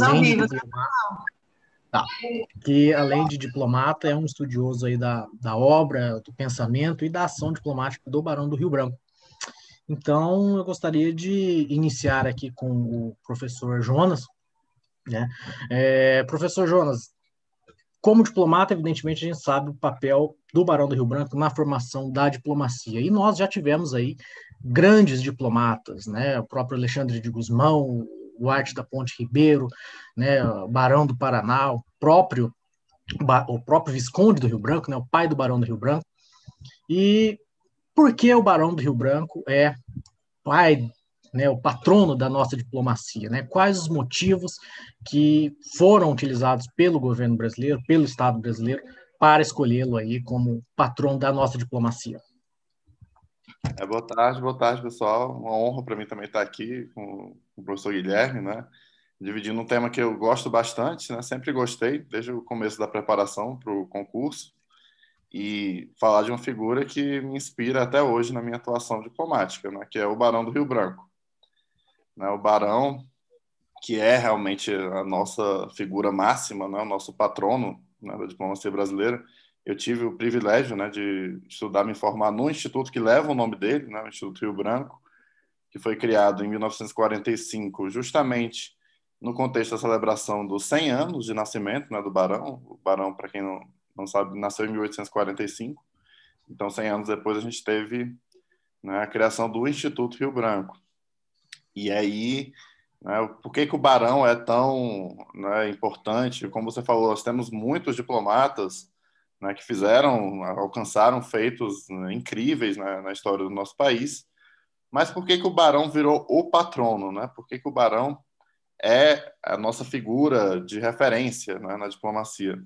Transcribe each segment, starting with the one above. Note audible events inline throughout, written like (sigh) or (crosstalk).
além de tá? tá, que além de diplomata é um estudioso aí da, da obra, do pensamento e da ação diplomática do Barão do Rio Branco. Então, eu gostaria de iniciar aqui com o professor Jonas. Né? É, professor Jonas, como diplomata, evidentemente, a gente sabe o papel do Barão do Rio Branco na formação da diplomacia. E nós já tivemos aí grandes diplomatas, né? o próprio Alexandre de Gusmão, o Arte da Ponte Ribeiro, né, Barão do Paraná, o próprio, o próprio Visconde do Rio Branco, né, o pai do Barão do Rio Branco. E por que o Barão do Rio Branco é pai, né, o patrono da nossa diplomacia? Né? Quais os motivos que foram utilizados pelo governo brasileiro, pelo Estado brasileiro, para escolhê-lo aí como patrono da nossa diplomacia? É, boa tarde, boa tarde, pessoal. Uma honra para mim também estar aqui com o professor Guilherme, né? Dividindo um tema que eu gosto bastante, né? Sempre gostei, desde o começo da preparação para o concurso, e falar de uma figura que me inspira até hoje na minha atuação diplomática, né? Que é o Barão do Rio Branco. Né? O Barão, que é realmente a nossa figura máxima, né? O nosso patrono né? da diplomacia brasileira eu tive o privilégio né, de estudar, me formar num instituto que leva o nome dele, né, o Instituto Rio Branco, que foi criado em 1945, justamente no contexto da celebração dos 100 anos de nascimento né, do Barão. O Barão, para quem não, não sabe, nasceu em 1845. Então, 100 anos depois, a gente teve né, a criação do Instituto Rio Branco. E aí, né, por que, que o Barão é tão né, importante? Como você falou, nós temos muitos diplomatas né, que fizeram, alcançaram feitos né, incríveis né, na história do nosso país. Mas por que, que o Barão virou o patrono? Né? Por que, que o Barão é a nossa figura de referência né, na diplomacia?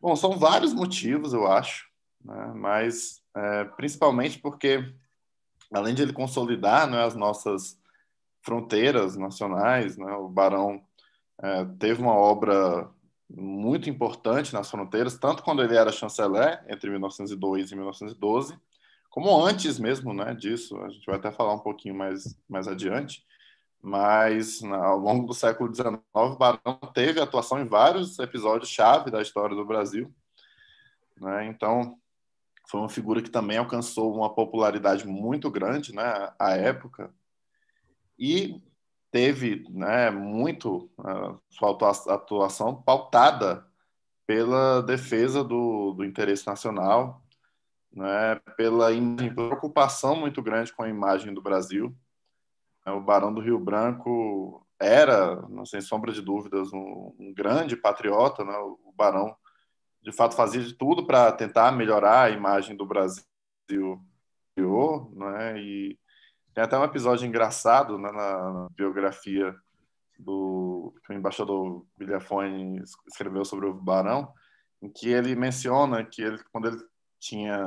Bom, são vários motivos, eu acho, né, mas é, principalmente porque, além de ele consolidar né, as nossas fronteiras nacionais, né, o Barão é, teve uma obra muito importante nas fronteiras, tanto quando ele era chanceler, entre 1902 e 1912, como antes mesmo né, disso, a gente vai até falar um pouquinho mais, mais adiante, mas né, ao longo do século XIX, o Barão teve atuação em vários episódios-chave da história do Brasil. Né? Então, foi uma figura que também alcançou uma popularidade muito grande né, à época. E teve né, muito sua atuação pautada pela defesa do, do interesse nacional, né, pela preocupação muito grande com a imagem do Brasil. É, o Barão do Rio Branco era, sem sombra de dúvidas, um, um grande patriota. Né? O Barão, de fato, fazia de tudo para tentar melhorar a imagem do Brasil. Né? E tem até um episódio engraçado né, na biografia do que o embaixador Bilhafone escreveu sobre o Barão, em que ele menciona que ele, quando ele tinha,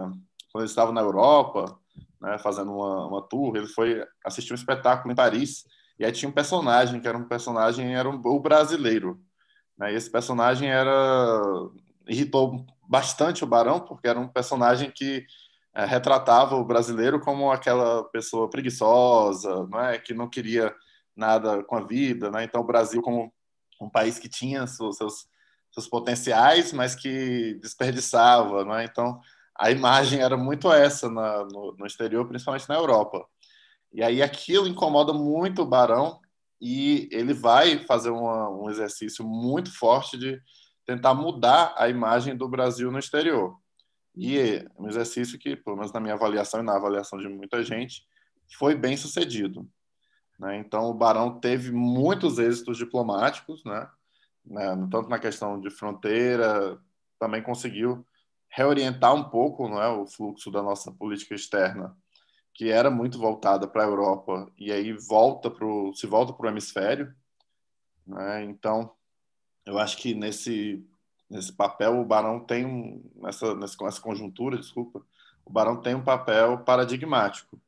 quando ele estava na Europa, né, fazendo uma, uma tour, ele foi assistir um espetáculo em Paris e aí tinha um personagem que era um personagem era um, o brasileiro, né, e esse personagem era irritou bastante o Barão porque era um personagem que é, retratava o brasileiro como aquela pessoa preguiçosa, não é, que não queria nada com a vida, né? Então o Brasil como um país que tinha seus, seus, seus potenciais, mas que desperdiçava, não é? Então a imagem era muito essa na, no, no exterior, principalmente na Europa. E aí aquilo incomoda muito o Barão e ele vai fazer uma, um exercício muito forte de tentar mudar a imagem do Brasil no exterior. E é um exercício que, pelo menos na minha avaliação e na avaliação de muita gente, foi bem sucedido. Né? Então, o Barão teve muitos êxitos diplomáticos, né? né? tanto na questão de fronteira, também conseguiu reorientar um pouco é, o fluxo da nossa política externa, que era muito voltada para a Europa, e aí volta pro, se volta para o hemisfério. Né? Então, eu acho que nesse nesse papel, o Barão tem um, nessa, nessa conjuntura, desculpa, o Barão tem um papel paradigmático.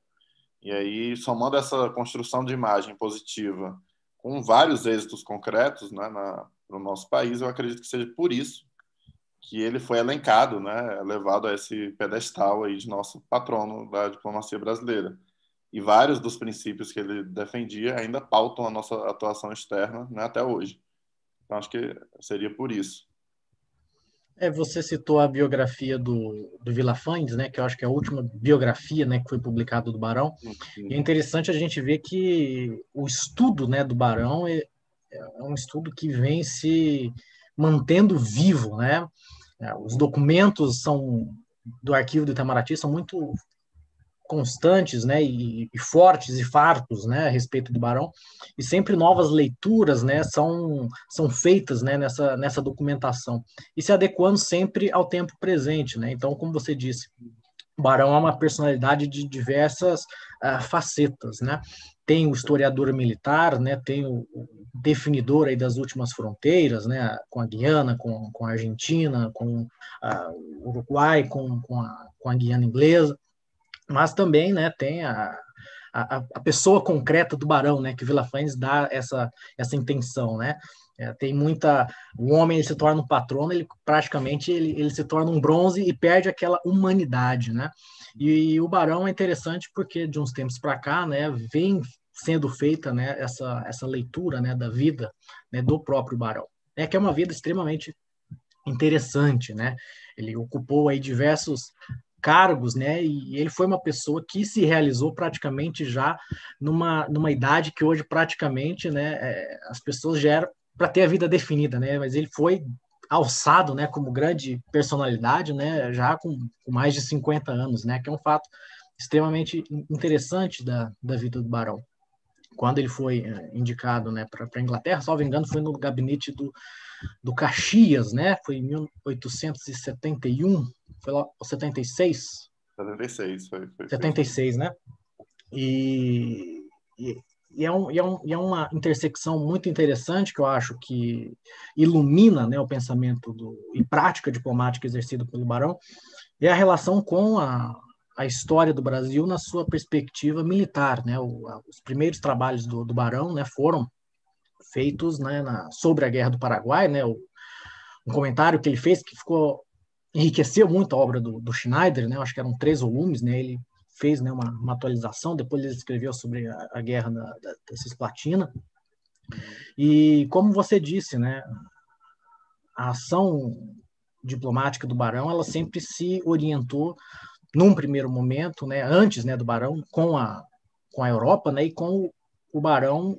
E aí, somando essa construção de imagem positiva com vários êxitos concretos né, para o nosso país, eu acredito que seja por isso que ele foi elencado, né, levado a esse pedestal aí de nosso patrono da diplomacia brasileira. E vários dos princípios que ele defendia ainda pautam a nossa atuação externa né, até hoje. Então, acho que seria por isso. É, você citou a biografia do, do Fães, né, que eu acho que é a última biografia né, que foi publicada do Barão. E é uhum. interessante a gente ver que o estudo né, do Barão é, é um estudo que vem se mantendo vivo. Né? É, os documentos são do arquivo do Itamaraty são muito constantes, né, e, e, fortes e fartos, né, a respeito do Barão, e sempre novas leituras, né, são, são feitas, né, nessa, nessa documentação, e se adequando sempre ao tempo presente, né, então, como você disse, Barão é uma personalidade de diversas uh, facetas, né, tem o historiador militar, né, tem o, definidor aí das últimas fronteiras, né, com a Guiana, com, com a Argentina, com uh, o Uruguai, com, com, a, com a Guiana inglesa, mas também né, tem a, a, a, pessoa concreta do Barão, né, que Fães dá essa, essa intenção, né? É, tem muita o homem ele se torna um patrono, ele praticamente ele, ele se torna um bronze e perde aquela humanidade, né? E, e o Barão é interessante porque de uns tempos para cá, né, vem sendo feita, né, essa essa leitura, né, da vida, né, do próprio Barão. É que é uma vida extremamente interessante, né? Ele ocupou aí diversos cargos, né? E ele foi uma pessoa que se realizou praticamente já numa, numa idade que hoje praticamente, né, é, as pessoas já eram para ter a vida definida, né? Mas ele foi alçado, né, como grande personalidade, né, já com, com mais de 50 anos, né, que é um fato extremamente interessante da, da vida do Barão. Quando ele foi é, indicado, né, para a Inglaterra, salvo engano, foi no gabinete do, do Caxias, né, foi em 1871, foi lá, 76? 76, foi. foi 76, né? E, e, e, é um, e, é um, e é uma intersecção muito interessante que eu acho que ilumina né, o pensamento do, e prática diplomática exercida pelo Barão, é a relação com a, a história do Brasil na sua perspectiva militar. Né? O, a, os primeiros trabalhos do, do Barão né, foram feitos né, na, sobre a Guerra do Paraguai, né, o, um comentário que ele fez que ficou enriqueceu muito a obra do, do Schneider, né? Acho que eram três volumes, né? Ele fez né, uma, uma atualização, depois ele escreveu sobre a, a guerra da, da, da Cisplatina. E como você disse, né? A ação diplomática do Barão, ela sempre se orientou num primeiro momento, né, antes, né, do Barão, com a com a Europa, né, e com o, o Barão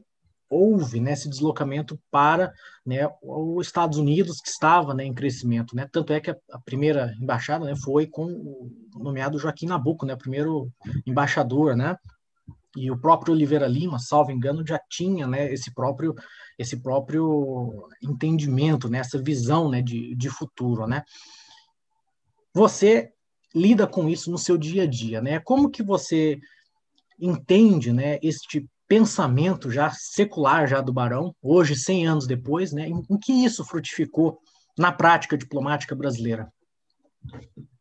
houve né, esse deslocamento para né, os Estados Unidos, que estava né, em crescimento. Né? Tanto é que a, a primeira embaixada né, foi com o nomeado Joaquim Nabuco, né, o primeiro embaixador, né? E o próprio Oliveira Lima, salvo engano, já tinha né, esse próprio esse próprio entendimento, né, essa visão né, de, de futuro. Né? Você lida com isso no seu dia a dia, né? Como que você entende né, este pensamento já secular já do Barão, hoje 100 anos depois, né? Em, que isso frutificou na prática diplomática brasileira?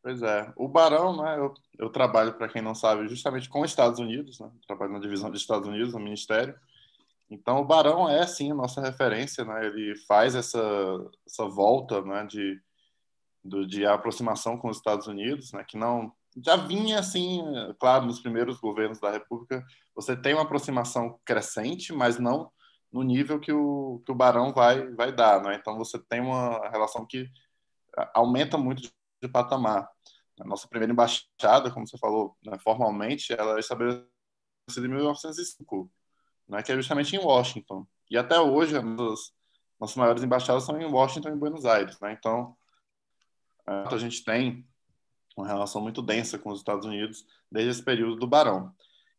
Pois é, o Barão, né? Eu, eu trabalho para quem não sabe, justamente com os Estados Unidos, né? Trabalho na divisão dos Estados Unidos, no Ministério. Então o Barão é sim a nossa referência, né? Ele faz essa essa volta, né? De do, de aproximação com os Estados Unidos, né? Que não já vinha assim, claro, nos primeiros governos da República, você tem uma aproximação crescente, mas não no nível que o, que o Barão vai, vai dar, né? Então você tem uma relação que é, aumenta muito de, de patamar. A nossa primeira embaixada, como você falou, né, formalmente, ela é estabelecida em 1905, né, que é justamente em Washington. E até hoje, as nossas, nossas maiores embaixadas são em Washington e Buenos Aires, né? Então, é, a gente tem uma relação muito densa com os Estados Unidos desde esse período do Barão.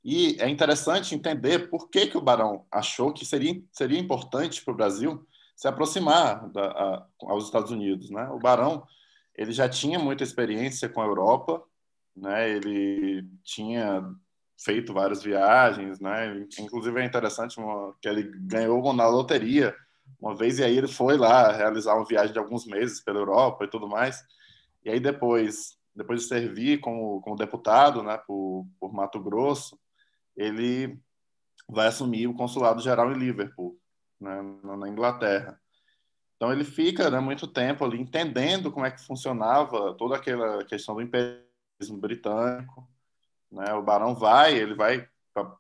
E é interessante entender por que, que o Barão achou que seria, seria importante para o Brasil se aproximar da, a, aos Estados Unidos. Né? O Barão ele já tinha muita experiência com a Europa, né? ele tinha feito várias viagens, né? inclusive é interessante uma, que ele ganhou uma na loteria uma vez e aí ele foi lá realizar uma viagem de alguns meses pela Europa e tudo mais. E aí depois depois de servir como, como deputado né, por, por Mato Grosso, ele vai assumir o consulado geral em Liverpool, né, na Inglaterra. Então ele fica né, muito tempo ali entendendo como é que funcionava toda aquela questão do imperialismo britânico. Né? O Barão vai, ele vai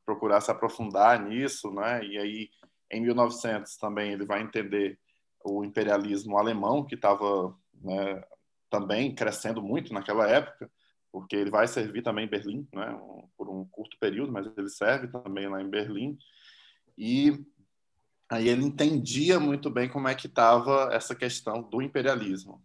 procurar se aprofundar nisso, né? E aí em 1900 também ele vai entender o imperialismo alemão que estava né, também crescendo muito naquela época, porque ele vai servir também em Berlim, né, por um curto período, mas ele serve também lá em Berlim. E aí ele entendia muito bem como é que estava essa questão do imperialismo.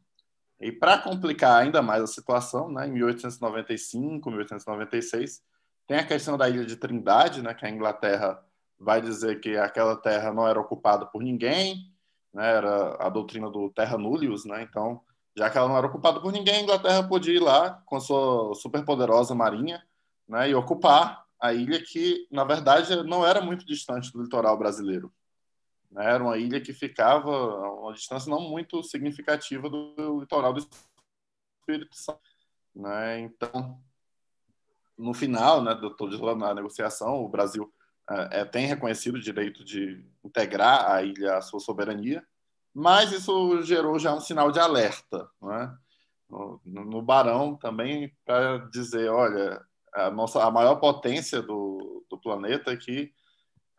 E para complicar ainda mais a situação, né, em 1895, 1896, tem a questão da Ilha de Trindade, né, que a Inglaterra vai dizer que aquela terra não era ocupada por ninguém, né, era a doutrina do terra nullius, né, então já que ela não era ocupada por ninguém, a Inglaterra podia ir lá com sua superpoderosa marinha né, e ocupar a ilha que, na verdade, não era muito distante do litoral brasileiro. Né? Era uma ilha que ficava a uma distância não muito significativa do litoral do Espírito Santo. Né? Então, no final né, do, toda na negociação, o Brasil é, é, tem reconhecido o direito de integrar a ilha à sua soberania, mas isso gerou já um sinal de alerta. Né? No Barão também, para dizer: olha, a, nossa, a maior potência do, do planeta aqui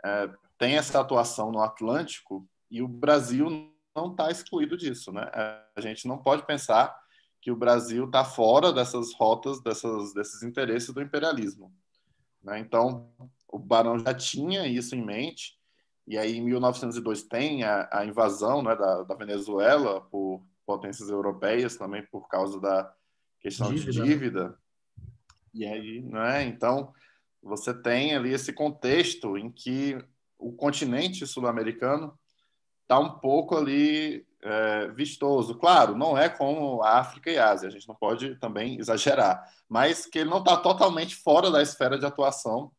é, é, tem essa atuação no Atlântico e o Brasil não está excluído disso. Né? A gente não pode pensar que o Brasil está fora dessas rotas, dessas, desses interesses do imperialismo. Né? Então, o Barão já tinha isso em mente e aí, em 1902, tem a, a invasão né, da, da, Venezuela por potências europeias, também por causa da questão dívida. de né? dívida. E aí, né, então, você tem ali esse contexto em que o continente sul-americano está um pouco ali é, vistoso. Claro, não é como a África e a Ásia, a gente não pode também exagerar, mas que ele não está totalmente fora da esfera de atuação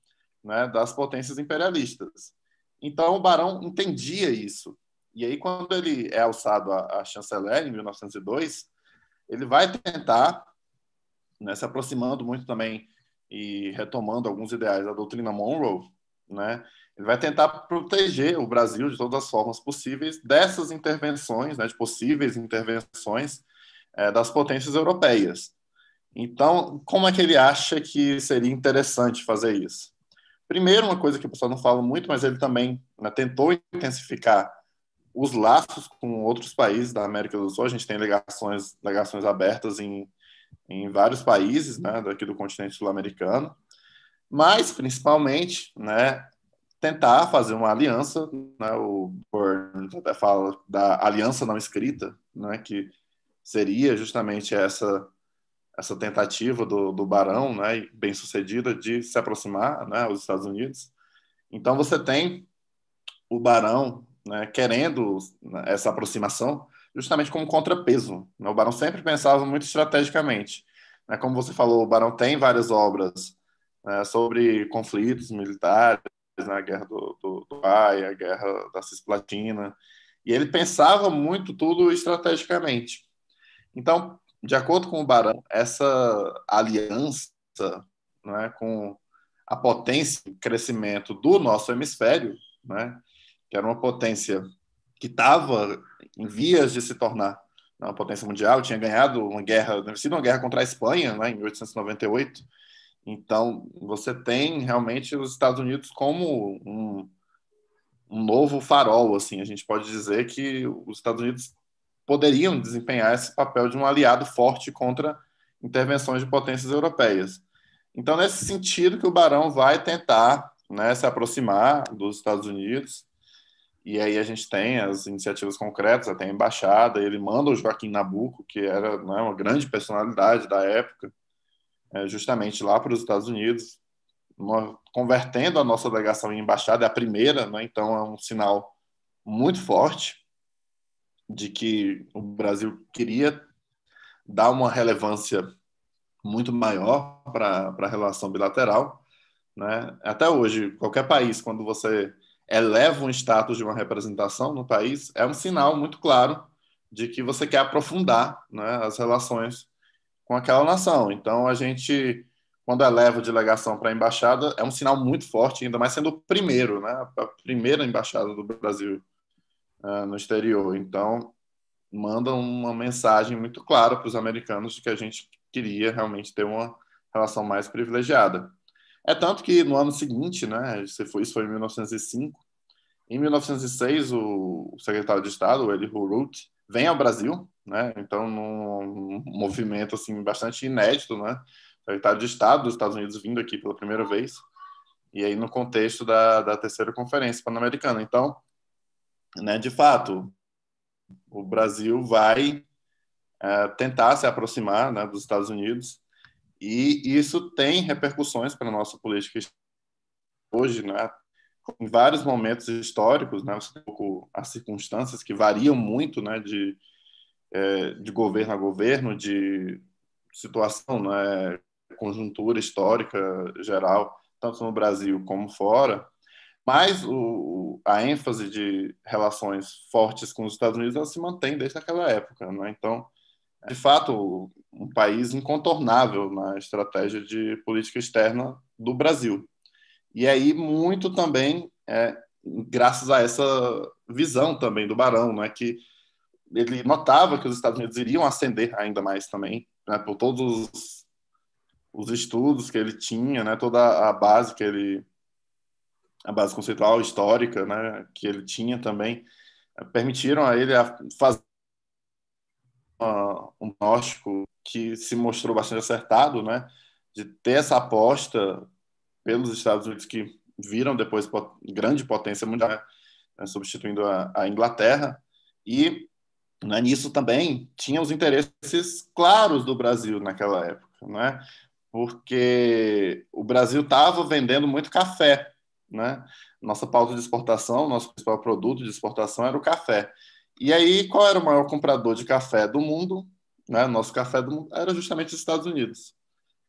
né, das potências imperialistas. Então, o Barão entendia isso. E aí, quando ele é alçado a, chanceler, em 1902, ele vai tentar, né, se aproximando muito também e retomando alguns ideais da doutrina Monroe, né, ele vai tentar proteger o Brasil de todas as formas possíveis dessas intervenções, né, de possíveis intervenções é, das potências europeias. Então, como é que ele acha que seria interessante fazer isso? Primeiro, uma coisa que o pessoal não fala muito, mas ele também né, tentou intensificar os laços com outros países da América do Sul. A gente tem legações abertas em, em vários países né, daqui do continente sul-americano, mas principalmente né, tentar fazer uma aliança. Né, o Burns até fala da aliança não escrita, né, que seria justamente essa essa tentativa do, do Barão, né, bem sucedida, de se aproximar né, aos Estados Unidos. Então, você tem o Barão né, querendo né, essa aproximação justamente como contrapeso. Né. O Barão sempre pensava muito estrategicamente. Né? Como você falou, o Barão tem várias obras né, sobre conflitos militares, né, a Guerra do, do, do Ai, a Guerra da Cisplatina, e ele pensava muito tudo estrategicamente. Então, de acordo com o Barão, essa aliança né, com a potência de crescimento do nosso hemisfério, né, que era uma potência que estava em vias de se tornar né, uma potência mundial, tinha ganhado uma guerra, vencido uma guerra contra a Espanha né, em 1898. Então, você tem realmente os Estados Unidos como um, um novo farol, assim, a gente pode dizer que os Estados Unidos poderiam desempenhar esse papel de um aliado forte contra intervenções de potências europeias. Então, nesse sentido que o Barão vai tentar né, se aproximar dos Estados Unidos, e aí a gente tem as iniciativas concretas, até a embaixada, ele manda o Joaquim Nabuco, que era né, uma grande personalidade da época, é, justamente lá para os Estados Unidos, convertendo a nossa delegação em embaixada, é a primeira, né, então é um sinal muito forte de que o Brasil queria dar uma relevância muito maior para a relação bilateral. Né? Até hoje, qualquer país, quando você eleva um status de uma representação no país, é um sinal muito claro de que você quer aprofundar né, as relações com aquela nação. Então, a gente, quando eleva a delegação para a embaixada, é um sinal muito forte, ainda mais sendo o primeiro, né, a primeira embaixada do Brasil uh, no exterior. Então, manda uma mensagem muito clara para os americanos de que a gente queria realmente ter uma relação mais privilegiada. É tanto que no ano seguinte, né, isso foi em 1905, em 1906 o secretário de Estado, Eli Hurut, vem ao Brasil, né, então num movimento assim bastante inédito, né, secretário de Estado dos Estados Unidos vindo aqui pela primeira vez, e aí no contexto da, da terceira conferência pan-americana. Então, né, de fato, o Brasil vai é, tentar se aproximar né, dos Estados Unidos e isso tem repercussões para a nossa política hoje, né? Em vários momentos históricos, né, as circunstâncias que variam muito, né, de, é, de governo a governo, de situação, né, conjuntura histórica geral, tanto no Brasil como fora, mas o, a ênfase de relações fortes com os Estados Unidos ela se mantém desde aquela época. Né? Então, de fato, um país incontornável na estratégia de política externa do Brasil. E aí, muito também, é, graças a essa visão também do Barão, né, que ele notava que os Estados Unidos iriam ascender ainda mais também, né, por todos os, os estudos que ele tinha, né, toda a base que ele a base conceitual histórica né, que ele tinha também, permitiram a ele fazer um diagnóstico que se mostrou bastante acertado, né, de ter essa aposta pelos Estados Unidos que viram depois grande potência mundial, né, substituindo a, a Inglaterra, e né, nisso também tinha os interesses claros do Brasil naquela época, né, porque o Brasil estava vendendo muito café né? Nossa pauta de exportação, nosso principal produto de exportação era o café. E aí, qual era o maior comprador de café do mundo? Né? O nosso café do mundo era justamente os Estados Unidos.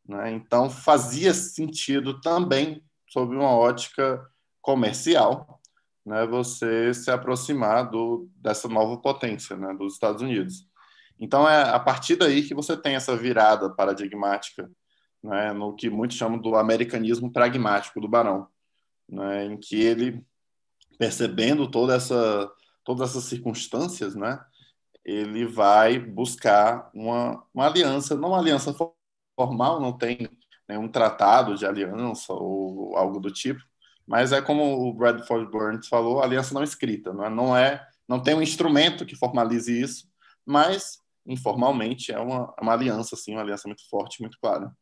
Né? Então, fazia sentido também, sob uma ótica comercial, né? você se aproximar do, dessa nova potência né? dos Estados Unidos. Então, é a partir daí que você tem essa virada paradigmática, né? no que muitos chamam do americanismo pragmático do Barão né, em que ele, percebendo toda essa, todas essas circunstâncias, né, ele vai buscar uma, uma aliança, não uma aliança formal, não tem nenhum tratado de aliança ou algo do tipo, mas é como o Bradford Burns falou, aliança não é escrita, não é, não, é, não tem um instrumento que formalize isso, mas informalmente é uma, é uma aliança, assim, uma aliança muito forte, muito clara.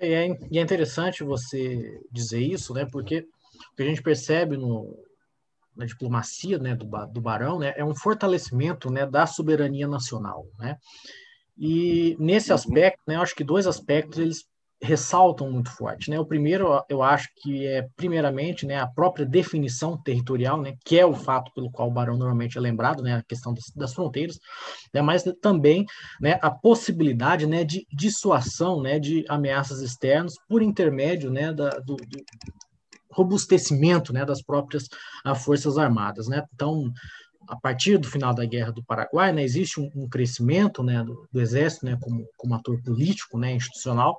E é, e é interessante você dizer isso, né? Porque o que a gente percebe no, na diplomacia né, do, do Barão né, é um fortalecimento né, da soberania nacional. Né? E nesse uhum. aspecto, né, acho que dois aspectos eles ressaltam muito forte. Né? O primeiro, eu acho que é, primeiramente, né, a própria definição territorial, né, que é o fato pelo qual o barão normalmente é lembrado, né, a questão das, das fronteiras, né, mas também né, a possibilidade né, de dissuasão né, de ameaças externas por intermédio né, da, do, do robustecimento né, das próprias a, ah, forças armadas. Né? Então, a partir do final da Guerra do Paraguai, né, existe um, um crescimento né, do, do, Exército né, como, como ator político, né, institucional,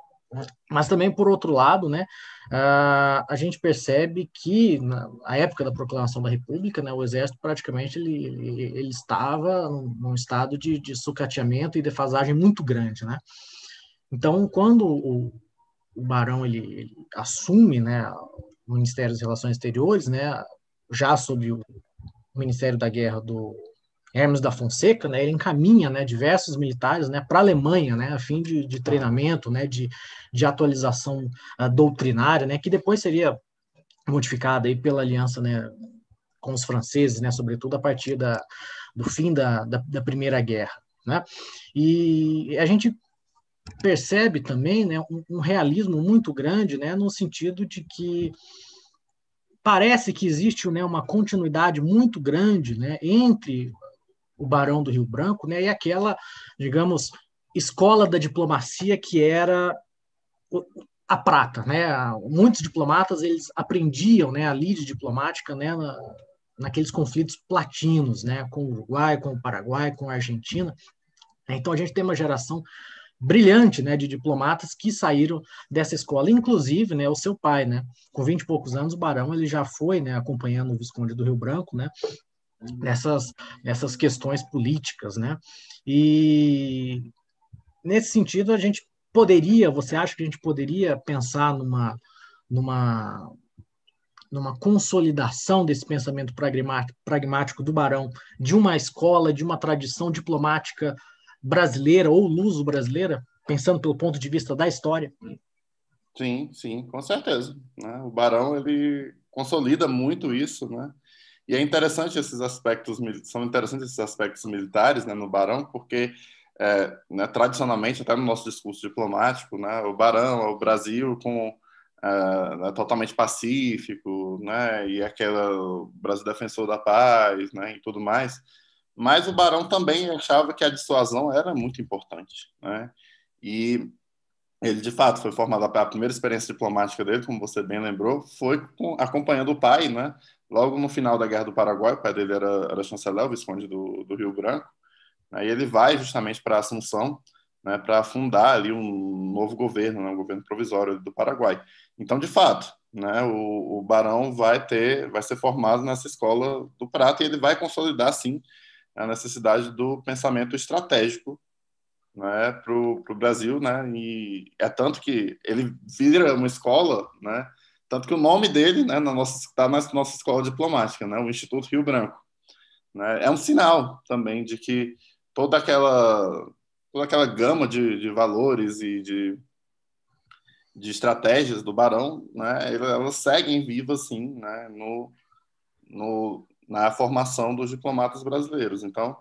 mas também, por outro lado, né, ah, a gente percebe que, na época da proclamação da República, né, o Exército praticamente ele, ele, ele estava num estado de, de sucateamento e defasagem muito grande. Né? Então, quando o, o Barão ele, ele, assume né, o Ministério das Relações Exteriores, né, já sob o Ministério da Guerra do Hermes da Fonseca, né, ele encaminha né, diversos militares né, para a Alemanha, né, a fim de, de treinamento, né, de, de atualização uh, doutrinária, né, que depois seria modificada aí pela aliança né, com os franceses, né, sobretudo a partir da, do fim da, da, da Primeira Guerra. Né? E a gente percebe também né, um, um realismo muito grande né, no sentido de que parece que existe né, uma continuidade muito grande né, entre o Barão do Rio Branco, né, e aquela, digamos, escola da diplomacia que era a prata, né? Muitos diplomatas eles aprendiam, né, a lide diplomática, né, na, naqueles conflitos platinos, né, com o Uruguai, com o Paraguai, com a Argentina. Então a gente tem uma geração brilhante, né, de diplomatas que saíram dessa escola, inclusive, né, o seu pai, né, com 20 e poucos anos, o Barão, ele já foi, né, acompanhando o Visconde do Rio Branco, né, nessas, nessas questões políticas, né? E nesse sentido a gente poderia, você acha que a gente poderia pensar numa numa numa consolidação desse pensamento pragmático do Barão, de uma escola, de uma tradição diplomática brasileira ou luso-brasileira, pensando pelo ponto de vista da história? Sim, sim, com certeza. Né? O Barão ele consolida muito isso, né? E é interessante esses aspectos, são interessantes esses aspectos militares né, no Barão, porque é, né, tradicionalmente, até no nosso discurso diplomático, né, o Barão é o Brasil com, é, né, totalmente pacífico, né, e é aquela, Brasil defensor da paz né, e tudo mais. Mas o Barão também achava que a dissuasão era muito importante. Né? E ele, de fato, foi formado, a primeira experiência diplomática dele, como você bem lembrou, foi acompanhando o pai, né, logo no final da Guerra do Paraguai, o pai dele era, era chanceler, visconde do, do Rio Branco, né, e ele vai justamente para Assunção, né, para fundar ali um novo governo, né, um governo provisório do Paraguai. Então, de fato, né, o, o, Barão vai ter, vai ser formado nessa escola do Prata e ele vai consolidar, sim, a necessidade do pensamento estratégico né, para o Brasil, né, e é tanto que ele vira uma escola, né, tanto que o nome dele né, na nossa, está na nossa escola diplomática, né, o Instituto Rio Branco. Né, é um sinal também de que toda aquela, toda aquela gama de, de valores e de, de estratégias do Barão, né, elas seguem vivas, sim, né, no, no, na formação dos diplomatas brasileiros. Então,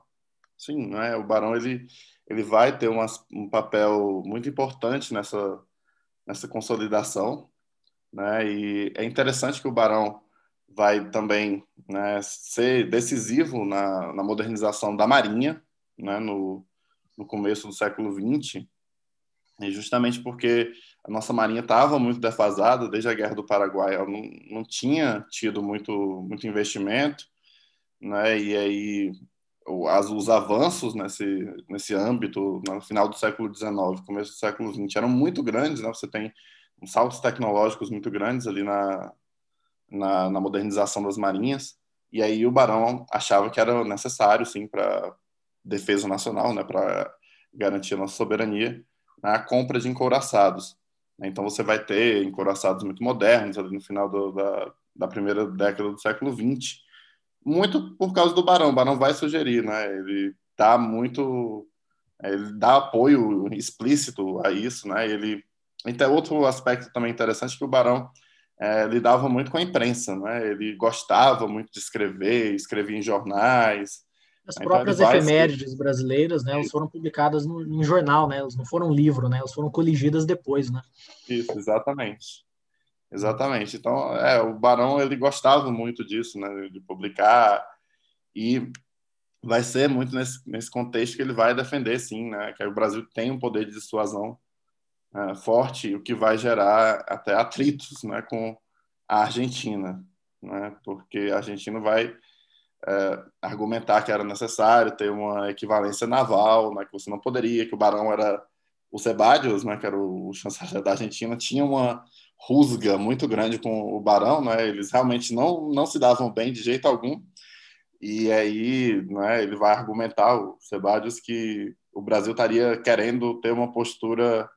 sim, né, o Barão ele, ele vai ter uma, um papel muito importante nessa, nessa consolidação né? E é interessante que o Barão vai também né, ser decisivo na, na, modernização da Marinha né, no, no, começo do século XX, e justamente porque a nossa Marinha estava muito defasada desde a Guerra do Paraguai, ela não, não tinha tido muito, muito investimento, né, e aí as, os avanços nesse, nesse âmbito, no final do século XIX, começo do século XX, eram muito grandes. Né? Você tem uns saltos tecnológicos muito grandes ali na, na, na, modernização das marinhas. E aí o Barão achava que era necessário, sim, para defesa nacional, né, para garantir a nossa soberania, a compra de encouraçados. Né. Então você vai ter encouraçados muito modernos ali no final do, da, da primeira década do século XX, muito por causa do Barão. O Barão vai sugerir, né? Ele dá tá muito, ele dá apoio explícito a isso, né? Ele então, outro aspecto também interessante é que o Barão é, lidava muito com a imprensa, né? ele gostava muito de escrever, escrevia em jornais. As então, próprias efemérides que... brasileiras, né, elas foram publicadas no, em jornal, né, elas não foram livro, né, elas foram coligidas depois, né? Isso, exatamente, exatamente. Então, é, o Barão ele gostava muito disso, né, de publicar e vai ser muito nesse, nesse contexto que ele vai defender, sim, né, que o Brasil tem um poder de dissuasão uh, forte, o que vai gerar até atritos né, com a Argentina, né, porque a Argentina vai uh, argumentar que era necessário ter uma equivalência naval, né, que você não poderia, que o barão era o Sebadios, né, que era o chanceler da Argentina, tinha uma rusga muito grande com o barão, né, eles realmente não, não se davam bem de jeito algum, e aí né, ele vai argumentar, o Sebadios, que o Brasil estaria querendo ter uma postura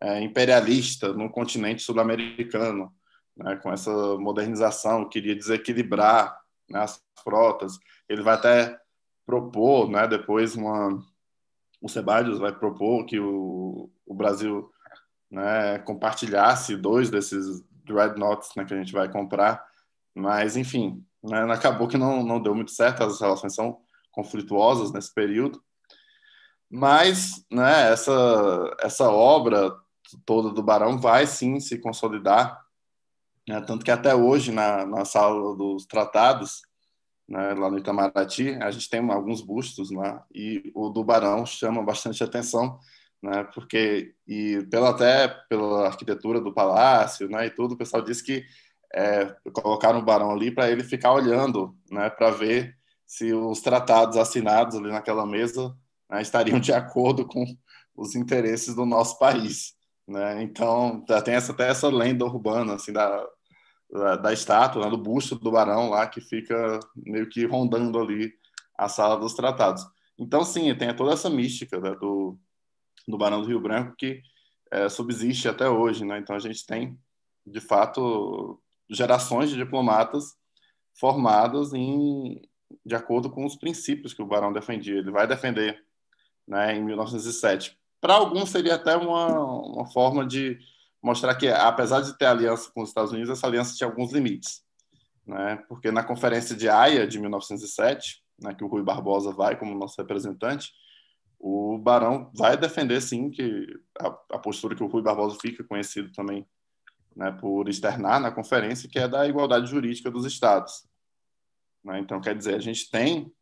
é, imperialista no continente sul-americano, né, com essa modernização, queria desequilibrar né, as frotas. Ele vai até propor, né, depois uma, o Sebadius vai propor que o, o Brasil né, compartilhasse dois desses dreadnoughts né, que a gente vai comprar, mas enfim, né, acabou que não, não deu muito certo, as relações são conflituosas nesse período, mas né, essa, essa obra toda do Barão vai sim se consolidar, né? tanto que até hoje na, na sala dos tratados, né, lá no Itamaraty, a gente tem alguns bustos lá né? e o do Barão chama bastante atenção, né, porque e pela até pela arquitetura do palácio, né, e tudo, o pessoal diz que é, colocaram o Barão ali para ele ficar olhando, né, para ver se os tratados assinados ali naquela mesa né, estariam de acordo com os interesses do nosso país. Né? Então, tem essa, até essa lenda urbana, assim, da, da, da estátua, né? do busto do barão lá, que fica meio que rondando ali a sala dos tratados. Então, sim, tem toda essa mística né? do, do Barão do Rio Branco que é, subsiste até hoje. Né? Então, a gente tem, de fato, gerações de diplomatas formados em, de acordo com os princípios que o Barão defendia. Ele vai defender né, em 1907 para alguns, seria até uma, uma forma de mostrar que, apesar de ter aliança com os Estados Unidos, essa aliança tinha alguns limites. Né? Porque na Conferência de Haia, de 1907, né, que o Rui Barbosa vai como nosso representante, o Barão vai defender, sim, que a, a postura que o Rui Barbosa fica conhecido também né, por externar na conferência, que é da igualdade jurídica dos Estados. Né? Então, quer dizer, a gente tem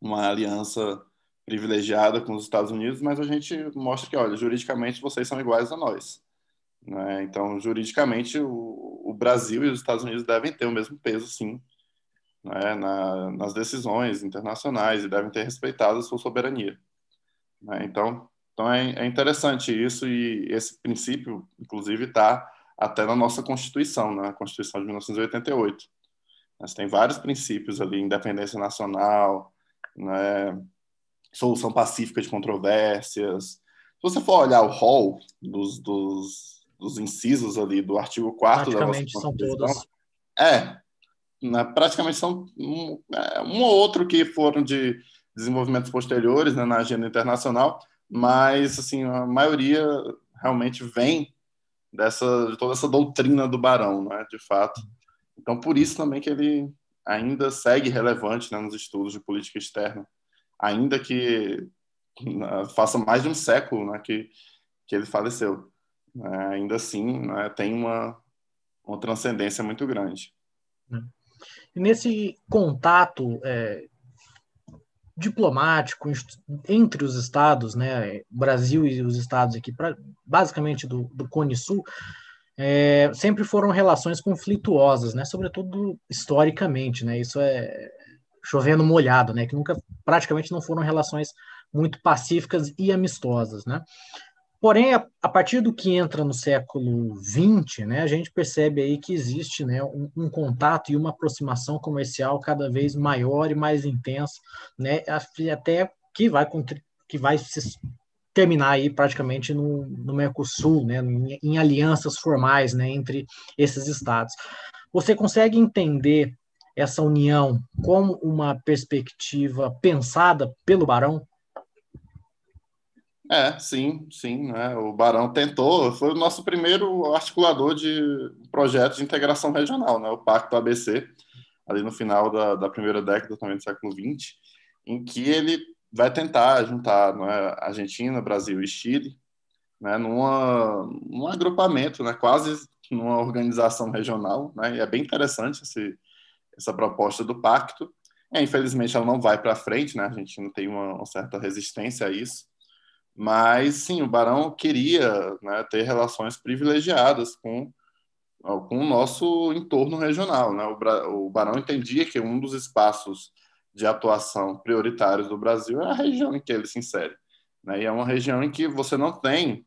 uma aliança privilegiada com os Estados Unidos, mas a gente mostra que, olha, juridicamente vocês são iguais a nós. Né? Então, juridicamente, o, o, Brasil e os Estados Unidos devem ter o mesmo peso, sim, né? Na, nas decisões internacionais e devem ter respeitado a sua soberania. Né? Então, então é, é, interessante isso e esse princípio, inclusive, está até na nossa Constituição, na né? Constituição de 1988. Mas tem vários princípios ali, independência nacional, né? solução pacífica de controvérsias. Se você for olhar o rol dos, dos, dos, incisos ali do artigo 4 da nossa são todos. É, né, praticamente são um, é, um ou outro que foram de desenvolvimentos posteriores né, na agenda internacional, mas assim a maioria realmente vem dessa de toda essa doutrina do Barão, né, de fato. Então por isso também que ele ainda segue relevante né, nos estudos de política externa ainda que né, faça mais de um século né, que, que ele faleceu. É, ainda assim, né, tem uma, uma transcendência muito grande. Né. Nesse contato é, diplomático entre os estados, né, Brasil e os estados aqui, pra, basicamente do, do Cone Sul, é, sempre foram relações conflituosas, né, sobretudo historicamente, né, isso é, chovendo molhado, né? Que nunca, praticamente não foram relações muito pacíficas e amistosas, né? Porém, a, a partir do que entra no século XX, né, a gente percebe aí que existe né, um, um, contato e uma aproximação comercial cada vez maior e mais intensa, né, até que vai, que vai se terminar aí praticamente no, no Mercosul, né, em, em alianças formais né, entre esses estados. Você consegue entender essa união como uma perspectiva pensada pelo Barão? É, sim, sim. Né? O Barão tentou, foi o nosso primeiro articulador de projetos de integração regional, né? o Pacto ABC, ali no final da, da primeira década também do século XX, em que ele vai tentar juntar né, Argentina, Brasil e Chile né, numa, num agrupamento, né, quase numa organização regional. Né, e é bem interessante esse, essa proposta do pacto. É, infelizmente, ela não vai para frente, né? a gente não tem uma, uma, certa resistência a isso. Mas, sim, o Barão queria né, ter relações privilegiadas com, com o nosso entorno regional. Né? O, o Barão entendia que um dos espaços de atuação prioritários do Brasil é a região em que ele se insere. Né? E é uma região em que você não tem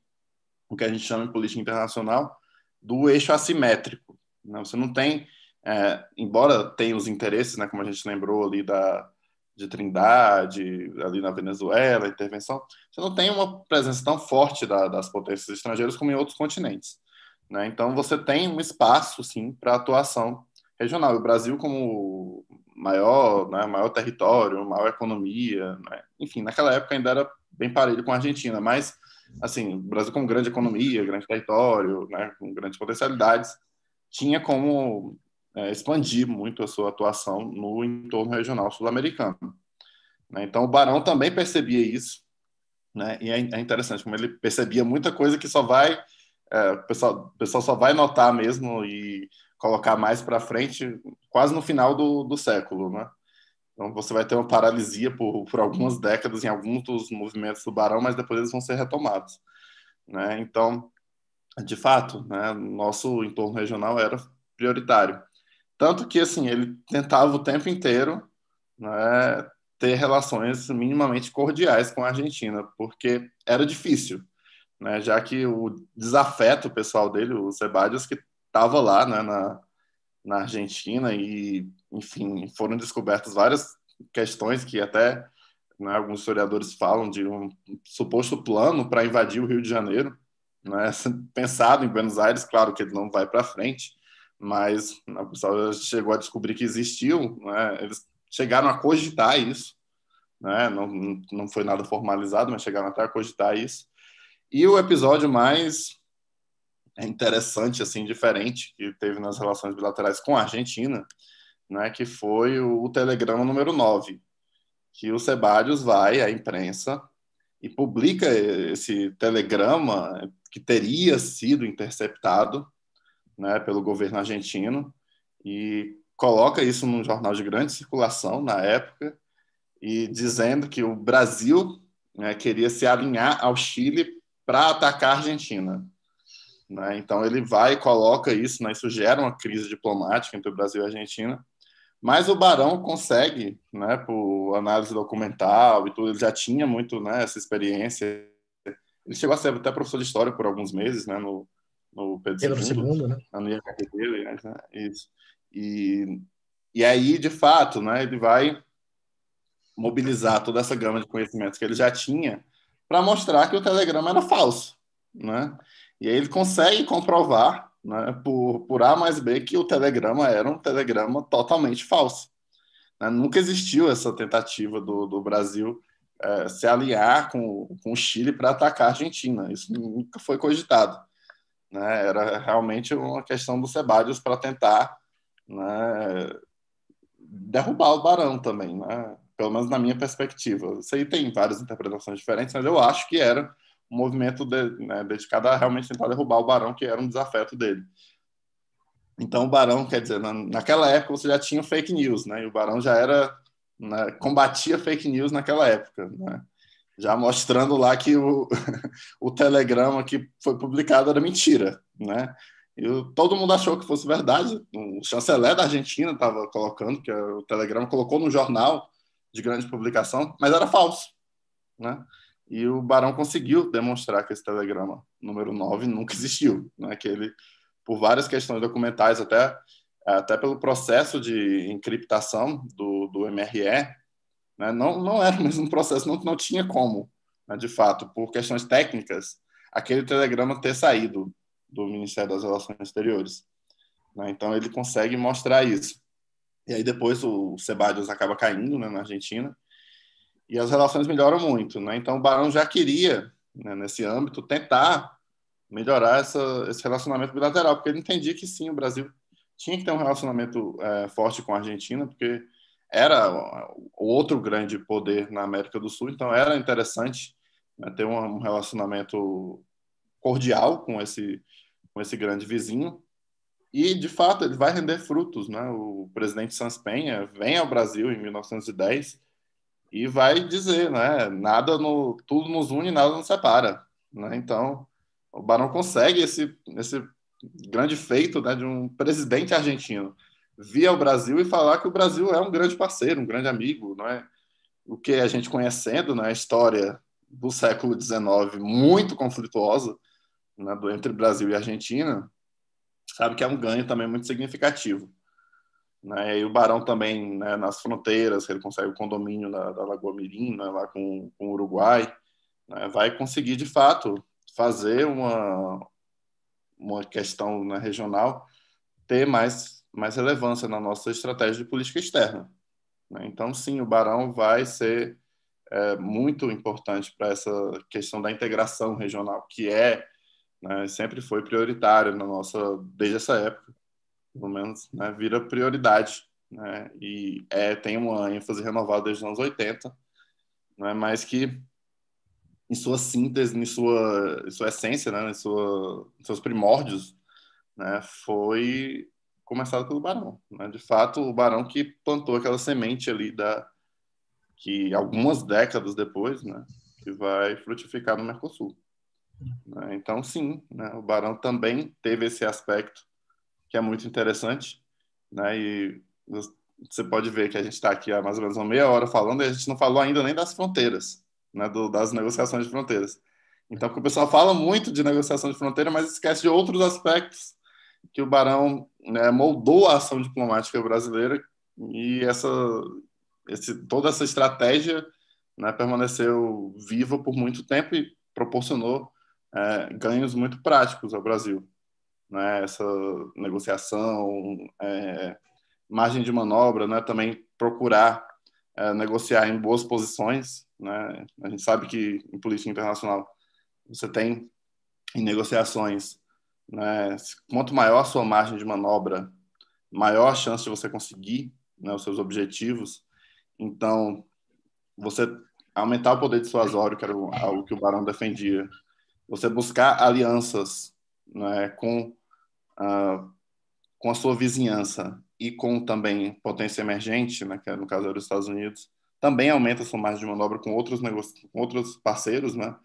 o que a gente chama em política internacional do eixo assimétrico. Né? Você não tem é, embora tenha os interesses, né, como a gente lembrou ali da de Trindade, ali na Venezuela, intervenção, você não tem uma presença tão forte da, das potências estrangeiras como em outros continentes. Né? Então, você tem um espaço, sim, para atuação regional. E o Brasil, como maior, né, maior território, maior economia, né? enfim, naquela época ainda era bem parelho com a Argentina, mas, assim, o Brasil com grande economia, grande território, né, com grandes potencialidades, tinha como é, expandir muito a sua atuação no entorno regional sul-americano. Né? Então, o Barão também percebia isso, né? e é, é interessante como ele percebia muita coisa que só vai, é, o, pessoal, o pessoal só vai notar mesmo e colocar mais para frente, quase no final do, do século, né? Então você vai ter uma paralisia por, por algumas décadas em alguns dos movimentos do Barão, mas depois eles vão ser retomados. Né? Então, de fato, né, nosso entorno regional era prioritário. Tanto que, assim, ele tentava o tempo inteiro né, ter relações minimamente cordiais com a Argentina, porque era difícil, né, já que o desafeto pessoal dele, o Sebadios, que estava lá né, na, na Argentina e, enfim, foram descobertas várias questões que até né, alguns historiadores falam de um suposto plano para invadir o Rio de Janeiro, né, (laughs) pensado em Buenos Aires, claro que ele não vai para frente, mas a pessoa chegou a descobrir que existiu, né? eles chegaram a cogitar isso, né? não, não foi nada formalizado, mas chegaram até a cogitar isso. E o episódio mais interessante, assim, diferente, que teve nas relações bilaterais com a Argentina, né, que foi o, telegrama número 9, que o Sebadios vai à imprensa e publica esse telegrama que teria sido interceptado né, pelo governo argentino e coloca isso num jornal de grande circulação na época e dizendo que o Brasil né, queria se alinhar ao Chile para atacar a Argentina. Né? Então ele vai e coloca isso, né? isso gera uma crise diplomática entre o Brasil e a Argentina. Mas o Barão consegue, né, por análise documental e tudo, ele já tinha muito né, essa experiência. Ele chegou a ser até professor de história por alguns meses né, no, no Pedro, Pedro II, II, né? no IHD dele, né? Isso. E, e aí, de fato, né, ele vai mobilizar toda essa gama de conhecimentos que ele já tinha para mostrar que o telegrama era falso, né? E aí ele consegue comprovar, né, por, por A mais B, que o telegrama era um telegrama totalmente falso. Né? Nunca existiu essa tentativa do, do Brasil é, se aliar com, com o Chile para atacar a Argentina. Isso nunca foi cogitado. Né? Era realmente uma questão do Sebadios para tentar né, derrubar o Barão também, né? pelo menos na minha perspectiva. Isso aí tem várias interpretações diferentes, mas eu acho que era um movimento de, né, dedicado a realmente tentar derrubar o Barão, que era um desafeto dele. Então, o Barão, quer dizer, na, naquela época você já tinha fake news, né? E o Barão já era. Né, combatia fake news naquela época, né? já mostrando lá que o, (laughs) o telegrama que foi publicado era mentira, né? E todo mundo achou que fosse verdade. O chanceler da Argentina estava colocando, que o telegrama colocou no jornal de grande publicação, mas era falso, né? E o Barão conseguiu demonstrar que esse telegrama número 9 nunca existiu, né? Que ele, por várias questões documentais, até, até pelo processo de encriptação do, do MRE, né? Não, não era o mesmo processo, não, não tinha como, né? de fato, por questões técnicas, aquele telegrama ter saído do Ministério das Relações Exteriores. Né? Então, ele consegue mostrar isso. E aí, depois, o Sebadios acaba caindo né, na Argentina e as relações melhoram muito. Né? Então, o Barão já queria, né, nesse âmbito, tentar melhorar essa, esse relacionamento bilateral, porque ele entendia que sim, o Brasil tinha que ter um relacionamento é, forte com a Argentina, porque era o outro grande poder na América do Sul, então era interessante né, ter um relacionamento cordial com esse, com esse grande vizinho. E, de fato, ele vai render frutos. Né? O presidente Sans Penha vem ao Brasil em 1910 e vai dizer, né, nada no, tudo nos une, nada nos separa. Né? Então, o Barão consegue esse, esse grande feito né, de um presidente argentino vir ao Brasil e falar que o Brasil é um grande parceiro, um grande amigo, não é? O que a gente conhecendo na né, história do século XIX muito conflituosa né, entre Brasil e Argentina, sabe que é um ganho também muito significativo. Né? E o Barão também, né, nas fronteiras, ele consegue o condomínio da, da Lagoa Mirim, né, lá com, com o Uruguai, né, vai conseguir, de fato, fazer uma, uma questão né, regional ter mais mais relevância na nossa estratégia de política externa. Né? Então, sim, o Barão vai ser é, muito importante para essa questão da integração regional, que é né, sempre foi prioritário na nossa desde essa época, pelo menos, né, vira prioridade, né, e é, tem uma ênfase renovada desde os anos 80, né, mas que em sua síntese, em sua, em sua essência, né, em, sua, em seus primórdios, né, foi começado pelo Barão. Né? De fato, o Barão que plantou aquela semente ali da que algumas décadas depois, né, que vai frutificar no Mercosul. Né? Então, sim, né, o Barão também teve esse aspecto que é muito interessante, né, e você pode ver que a gente está aqui há mais ou menos uma meia hora falando e a gente não falou ainda nem das fronteiras, né, do, das negociações de fronteiras. Então, o pessoal fala muito de negociação de fronteira, mas esquece de outros aspectos que o Barão né, moldou a ação diplomática brasileira e essa, esse, toda essa estratégia né, permaneceu viva por muito tempo e proporcionou é, ganhos muito práticos ao Brasil. Né, essa negociação, é, margem de manobra, né, também procurar é, negociar em boas posições. Né? A gente sabe que em política internacional você tem em negociações né? Quanto maior a sua margem de manobra, maior a chance de você conseguir né, os seus objetivos. Então, você aumentar o poder de suas horas, que era algo que o Barão defendia, você buscar alianças né, com, uh, com a sua vizinhança e com também potência emergente, né, que é, no caso era os Estados Unidos, também aumenta a sua margem de manobra com outros, negócios, com outros parceiros, né?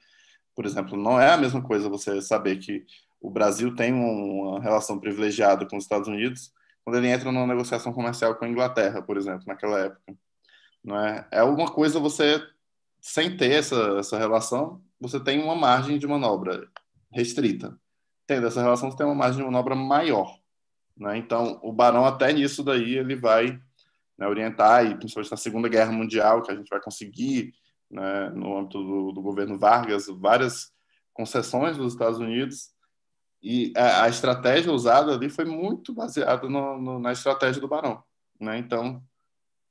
Por exemplo, não é a mesma coisa você saber que o Brasil tem uma relação privilegiada com os Estados Unidos quando ele entra numa negociação comercial com a Inglaterra, por exemplo, naquela época. Não é? é uma coisa você, sem ter essa, essa relação, você tem uma margem de manobra restrita. Tendo essa relação, você tem uma margem de manobra maior. Né? Então, o Barão, até nisso daí, ele vai né, orientar, e principalmente na Segunda Guerra Mundial, que a gente vai conseguir, né, no âmbito do, do governo Vargas, várias concessões dos Estados Unidos e a, a estratégia usada ali foi muito baseada no, no, na estratégia do Barão. Né? Então,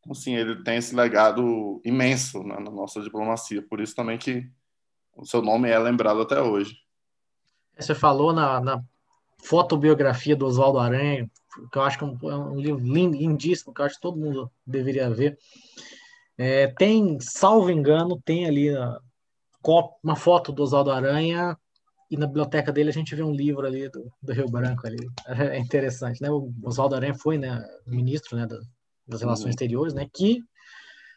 assim, ele tem esse legado imenso né, na nossa diplomacia. Por isso também que o seu nome é lembrado até hoje. É, você falou na, na fotobiografia do Oswaldo Aranha, que eu acho que é um, é um livro lindíssimo, que eu acho que todo mundo deveria ver. É, tem, salvo engano, tem ali ah, uma foto do Oswaldo Aranha e na biblioteca dele a gente vê um livro ali do, do Rio Branco ali. É, é interessante, né? O Oswaldo Aranha foi, né, ministro, né, da, das relações uhum. exteriores, né, que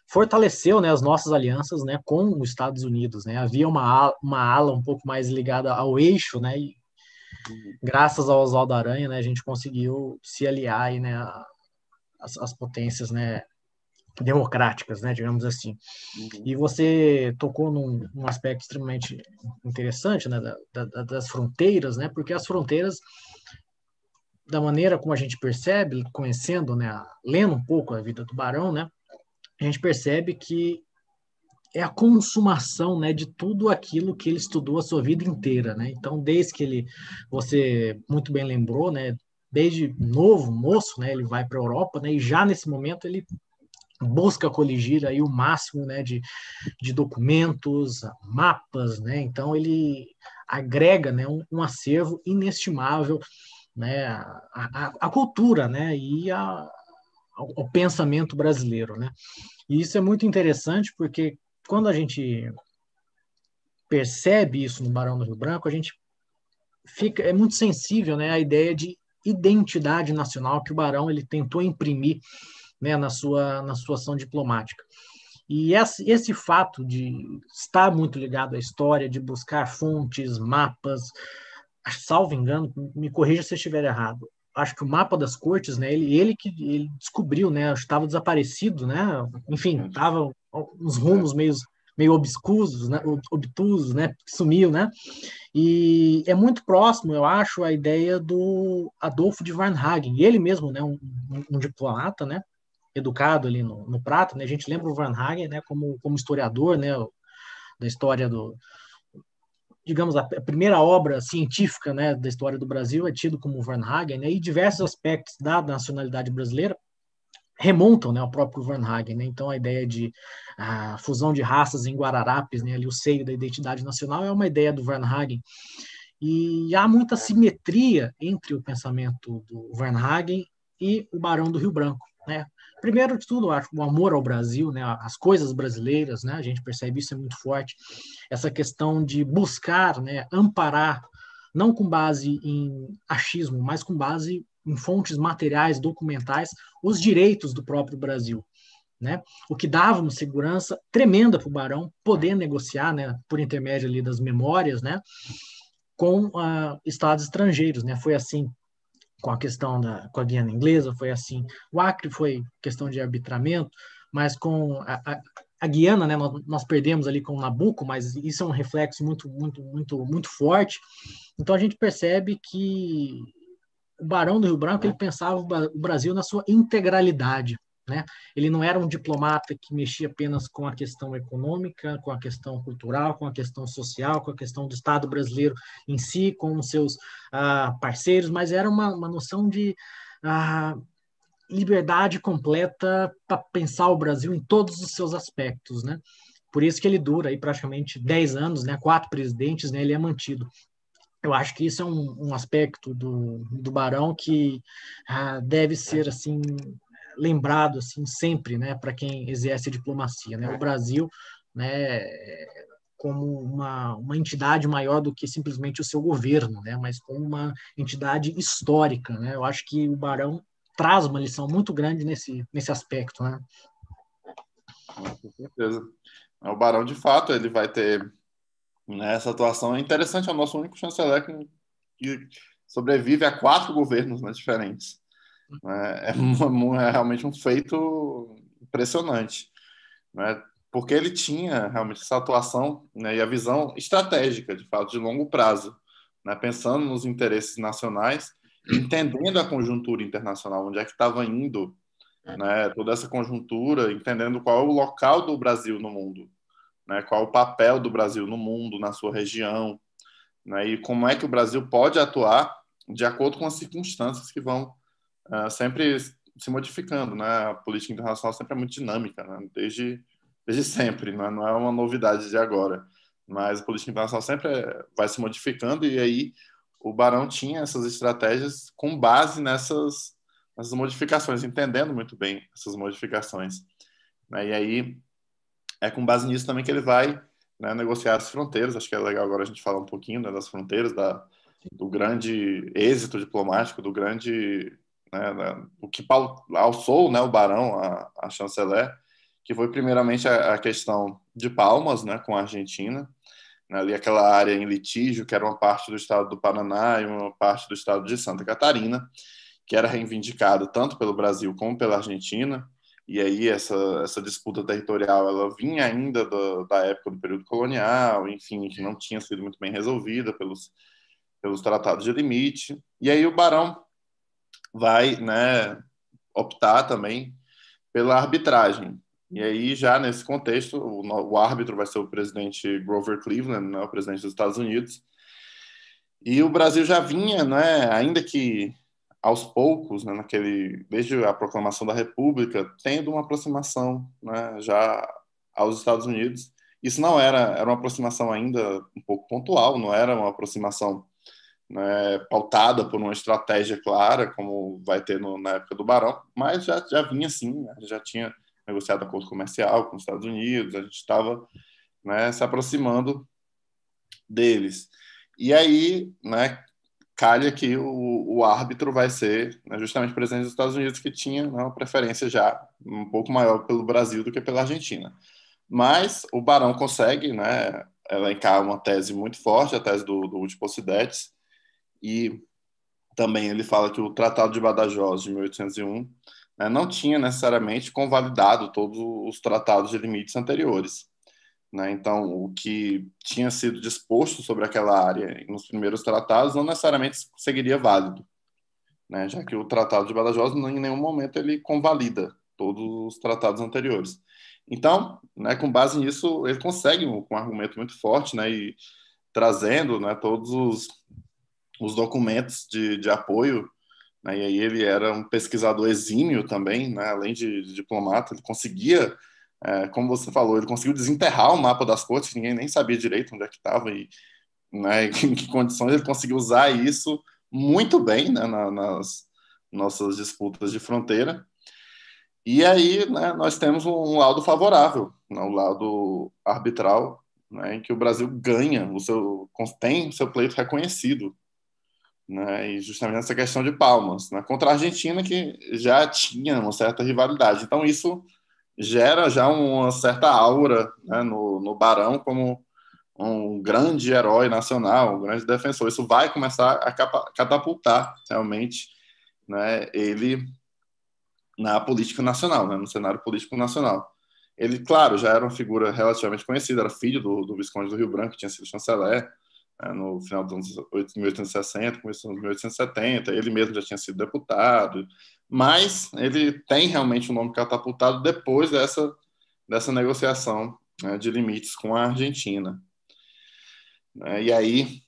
fortaleceu, né, as nossas alianças, né, com os Estados Unidos, né? Havia uma uma ala um pouco mais ligada ao eixo, né? E, uhum. graças ao Oswaldo Aranha, né, a gente conseguiu se aliar aí, né, as, as potências, né, democráticas, né, digamos assim. Uhum. E você tocou num, num aspecto extremamente interessante, né, da, da, das fronteiras, né, porque as fronteiras, da maneira como a gente percebe, conhecendo, né, lendo um pouco a vida do Barão, né, a gente percebe que é a consumação, né, de tudo aquilo que ele estudou a sua vida inteira, né. Então, desde que ele, você muito bem lembrou, né, desde novo, moço, né, ele vai para a Europa, né, e já nesse momento ele busca coligir aí o máximo né, de, de documentos, mapas, né? Então ele agrega né, um, um acervo inestimável né, a, a, a cultura né, e a, ao, pensamento brasileiro. Né? E isso é muito interessante porque quando a gente percebe isso no Barão do Rio Branco, a gente fica é muito sensível né, à ideia de identidade nacional que o Barão ele tentou imprimir né, na, sua, na sua ação diplomática. E esse, esse fato de estar muito ligado à história, de buscar fontes, mapas, salvo engano, me corrija se eu estiver errado. Acho que o mapa das cortes, né? Ele, ele que ele descobriu, né? Estava desaparecido, né? Enfim, estava uns rumos meio, meio obscuros, né? Obtusos, né? Sumiu, né? E é muito próximo, eu acho, a ideia do Adolfo de Varnhagen. Ele mesmo, né? Um, um diplomata, né? educado ali no, no prato, né? A gente lembra o Van Hagen, né? Como, como historiador, né? Da história do, digamos, a primeira obra científica, né? Da história do Brasil é tido como Van Hagen, né? E diversos aspectos da nacionalidade brasileira remontam né, ao próprio Van Hagen. Né? Então, a ideia de a fusão de raças em Guararapes, né, ali o seio da identidade nacional, é uma ideia do Van Hagen. E há muita simetria entre o pensamento do Van Hagen e o Barão do Rio Branco. Né? primeiro de tudo, acho o amor ao Brasil, né, as coisas brasileiras, né, a gente percebe isso é muito forte, essa questão de buscar, né, amparar, não com base em achismo, mas com base em fontes materiais, documentais, os direitos do próprio Brasil. Né? O que dava uma segurança tremenda para o Barão poder negociar, né, por intermédio ali das memórias, né, com uh, estados estrangeiros, né? Foi assim com a questão da com a Guiana Inglesa, foi assim. O Acre foi questão de arbitramento, mas com a, a, a Guiana, né, nós, nós, perdemos ali com o Nabucco, mas isso é um reflexo muito, muito, muito, muito forte. Então a gente percebe que o Barão do Rio Branco ele uhum. pensava o Brasil na sua integralidade. Né? Ele não era um diplomata que mexia apenas com a questão econômica, com a questão cultural, com a questão social, com a questão do Estado brasileiro em si, com os seus ah, parceiros, mas era uma, uma noção de ah, liberdade completa para pensar o Brasil em todos os seus aspectos. Né? Por isso que ele dura aí praticamente 10 anos, né? quatro presidentes, né? ele é mantido eu acho que isso é um, um aspecto do, do Barão que ah, deve ser assim lembrado assim sempre, né, para quem exerce a diplomacia, né? O é. Brasil, né, como uma, uma entidade maior do que simplesmente o seu governo, né, mas como uma entidade histórica, né? Eu acho que o Barão traz uma lição muito grande nesse nesse aspecto, né? Com certeza. O Barão, de fato, ele vai ter né, essa atuação. É interessante, é o nosso único chanceler que sobrevive a quatro governos né, diferentes. Né? (laughs) É, é, é realmente um feito impressionante, né? porque ele tinha realmente essa atuação né, e a visão estratégica, de fato, de longo prazo, né, pensando nos interesses nacionais, entendendo a conjuntura internacional, onde é que estava indo é. né, toda essa conjuntura, entendendo qual é o local do Brasil no mundo, né, qual é o papel do Brasil no mundo, na sua região, né, e como é que o Brasil pode atuar de acordo com as circunstâncias que vão é, sempre se modificando, né? A política internacional sempre é muito dinâmica, né? desde, desde sempre, né? não é uma novidade de agora. Mas a política internacional sempre é, vai se modificando e aí o Barão tinha essas estratégias com base nessas, nessas modificações, entendendo muito bem essas modificações. Né? E aí é com base nisso também que ele vai né, negociar as fronteiras. Acho que é legal agora a gente falar um pouquinho né, das fronteiras, da, do grande êxito diplomático, do grande né, né, o que alçou né, o Barão, a, a chanceler, que foi primeiramente a, a, questão de Palmas né, com a Argentina, né, ali aquela área em litígio, que era uma parte do estado do Paraná e uma parte do estado de Santa Catarina, que era reivindicada tanto pelo Brasil como pela Argentina, e aí essa, essa disputa territorial ela vinha ainda do, da época do período colonial, enfim, que não tinha sido muito bem resolvida pelos, pelos tratados de limite, e aí o Barão vai né, optar também pela arbitragem. E aí, já nesse contexto, o, o árbitro vai ser o presidente Grover Cleveland, né, o presidente dos Estados Unidos. E o Brasil já vinha, né, ainda que aos poucos, né, naquele, desde a proclamação da República, tendo uma aproximação né, já aos Estados Unidos. Isso não era, era uma aproximação ainda um pouco pontual, não era uma aproximação né, pautada por uma estratégia clara, como vai ter no, na época do Barão, mas já, já vinha assim, né, já tinha negociado acordo comercial com os Estados Unidos, a gente estava né, se aproximando deles. E aí, né, calha que o, o árbitro vai ser né, justamente o presidente dos Estados Unidos, que tinha né, uma preferência já um pouco maior pelo Brasil do que pela Argentina. Mas o Barão consegue né, elencar uma tese muito forte, a tese do, do Último e também ele fala que o Tratado de Badajoz de 1801 né, não tinha necessariamente convalidado todos os tratados de limites anteriores. Né? Então, o que tinha sido disposto sobre aquela área nos primeiros tratados não necessariamente seguiria válido, né? já que o Tratado de Badajoz em nenhum momento ele convalida todos os tratados anteriores. Então, né, com base nisso, ele consegue um, um argumento muito forte, né, e trazendo, né, todos os os documentos de, de apoio. Né? E aí ele era um pesquisador exímio também, né? além de, de, diplomata, ele conseguia, é, como você falou, ele conseguiu desenterrar o mapa das cortes, ninguém nem sabia direito onde é que estava e né, (laughs) em que condições ele conseguiu usar isso muito bem né, na, nas nossas disputas de fronteira. E aí né, nós temos um lado favorável, né, o lado arbitral, né, em que o Brasil ganha, o seu, tem o seu pleito reconhecido. Né? E justamente essa questão de palmas, né? contra a Argentina, que já tinha uma certa rivalidade. Então, isso gera já uma certa aura né? no, no Barão como um grande herói nacional, um grande defensor. Isso vai começar a catapultar realmente né, ele na política nacional, né, no cenário político nacional. Ele, claro, já era uma figura relativamente conhecida, era filho do, do Visconde do Rio Branco, que tinha sido chanceler, né, no final dos anos 1860, começo dos 1870, ele mesmo já tinha sido deputado, mas ele tem realmente o um nome catapultado depois dessa, dessa negociação né, de limites com a Argentina. Né, e aí,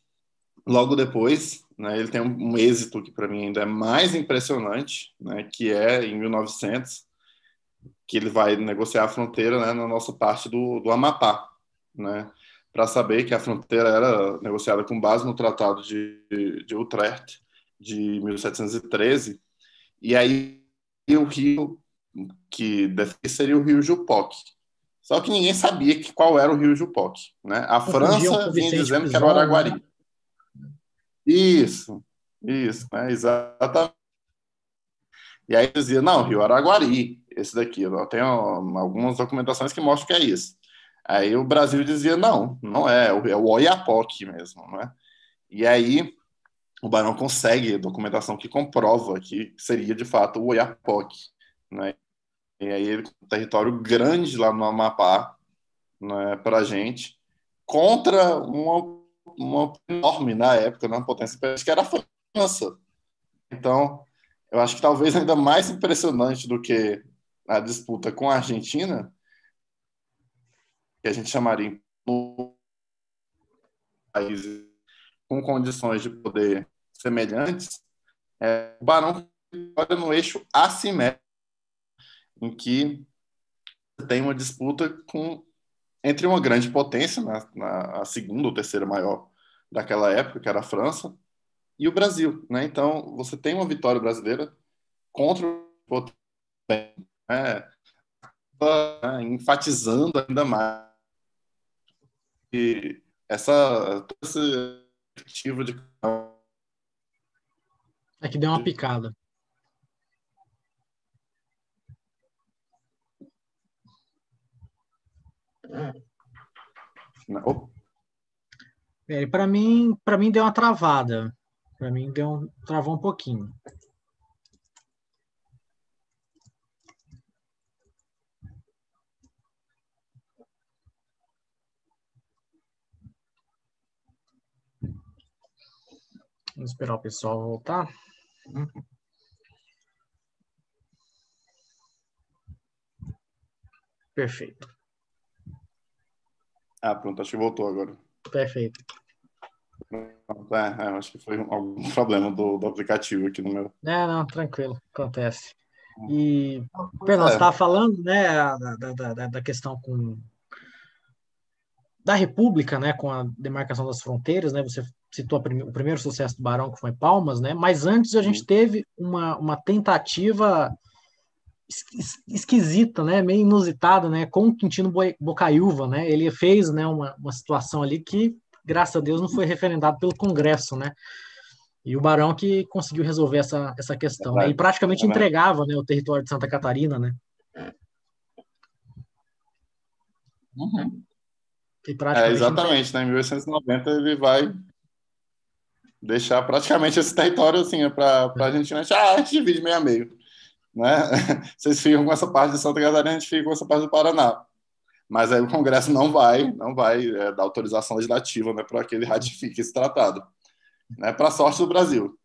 logo depois, né, ele tem um êxito que para mim ainda é mais impressionante, né, que é em 1900, que ele vai negociar a fronteira né, na nossa parte do, do Amapá, né? para saber que a fronteira era negociada com base no Tratado de, de Utrecht de 1713. E aí o rio que seria o rio Jupoc. Só que ninguém sabia que, qual era o rio Jupoc. Né? A França vinha dizendo que era o Araguari. Né? Isso, isso, né? exatamente. E aí dizia, não, rio Araguari, esse daqui. Eu tenho algumas documentações que mostram que é isso. Aí o Brasil dizia: não, não é, é o é Oiapoque mesmo, né? E aí o Barão consegue documentação que comprova que seria de fato o Oiapoque, né? E aí ele um território grande lá no Amapá, né, para gente, contra uma, uma enorme na época, né, uma potência que era a França. Então, eu acho que talvez ainda mais impressionante do que a disputa com a Argentina que a gente chamaria de países com condições de poder semelhantes, é, o barão olha no eixo assimétrico, em que tem uma disputa com, entre uma grande potência, na, na, a segunda ou terceira maior daquela época, que era a França, e o Brasil. Né? Então, você tem uma vitória brasileira contra o né? enfatizando ainda mais e essa esse de é que deu uma picada. Né? É, para mim, para mim deu uma travada. Para mim deu um, travou um pouquinho. Vamos esperar o pessoal voltar. Perfeito. Ah, pronto, acho que voltou agora. Perfeito. É, é, acho que foi algum (laughs) problema do, do aplicativo aqui no meu. Não, não, tranquilo, acontece. Hum. E, Pedro, você estava é. falando né, da, da, da questão com da República, né, com a demarcação das fronteiras, né, você citou o primeiro sucesso do Barão, que foi Palmas, né? Mas antes a gente uhum. teve uma, uma tentativa es esquisita, né? Meio inusitada, né? Com o Quintino Bo Bocaiúva, né? Ele fez né, uma, uma situação ali que, graças a Deus, não foi referendado pelo Congresso, né? E o Barão que conseguiu resolver essa, essa questão. Né? Ele praticamente entregava né, o território de Santa Catarina, né? Uhum. É, exatamente, né? Em 1890 ele vai deixar praticamente esse território assim, para a Argentina né? achar, ah, a gente divide meio a meio. Né? (laughs) Vocês ficam com essa parte de Santa Catarina, a gente fica com essa parte do Paraná. Mas aí o Congresso não vai, não vai é, dar autorização legislativa né, para que ele ratifique esse tratado. Né, para sorte do Brasil,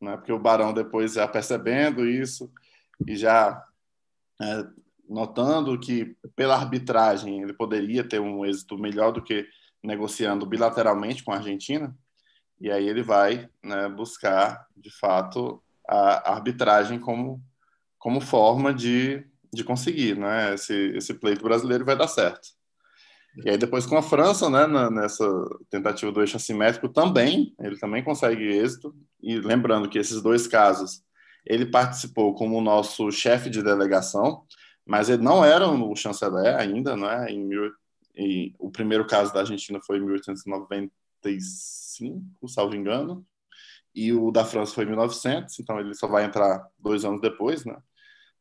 né, porque o Barão depois já percebendo isso e já é, notando que pela arbitragem ele poderia ter um êxito melhor do que negociando bilateralmente com a Argentina, e aí ele vai né, buscar, de fato, a arbitragem como, como forma de, de conseguir, né? Esse, esse pleito brasileiro vai dar certo. E aí depois com a França, né, nessa tentativa do eixo assimétrico também, ele também consegue êxito. E lembrando que esses dois casos, ele participou como nosso chefe de delegação, mas ele não era o chanceler ainda, né? Em mil, e, o primeiro caso da Argentina foi em 1896 1905, salvo engano, e o da França foi em 1900, então ele só vai entrar dois anos depois, né?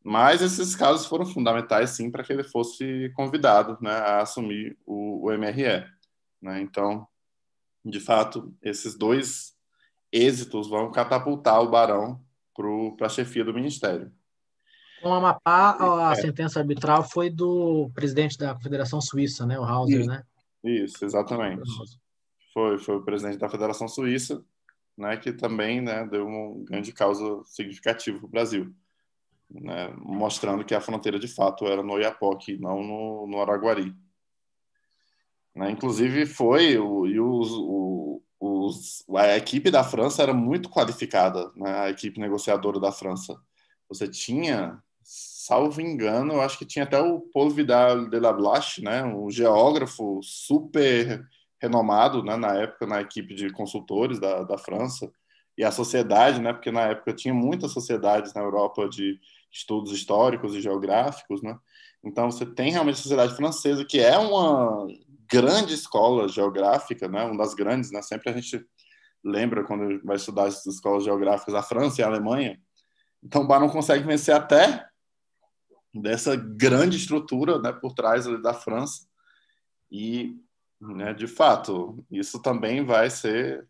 Mas esses casos foram fundamentais, sim, para que ele fosse convidado né, a assumir o, o MRE. Né? Então, de fato, esses dois êxitos vão catapultar o Barão para a chefia do Ministério. Então, Amapá, a é. sentença arbitral foi do presidente da Confederação Suíça, né, o Hauser, isso, né? Isso, exatamente foi, foi o presidente da Federação Suíça, né, que também né, deu um grande causa significativo para o Brasil, né, mostrando que a fronteira de fato era no Oiapoque, não no, no Araguari. Né, inclusive foi o, e os, o, os, a equipe da França era muito qualificada, né, a equipe negociadora da França. Você tinha, salvo engano, eu acho que tinha até o Paul Vidal de la Blache, né, um geógrafo super renomado né, na época na equipe de consultores da, da França e a sociedade, né, porque na época tinha muitas sociedades na Europa de estudos históricos e geográficos, né? Então você tem realmente a sociedade francesa que é uma grande escola geográfica, né? Uma das grandes, né? Sempre a gente lembra quando vai estudar as escolas geográficas, a França e a Alemanha. Então Barão consegue vencer até dessa grande estrutura, né, por trás da França. E né? De fato, isso também vai ser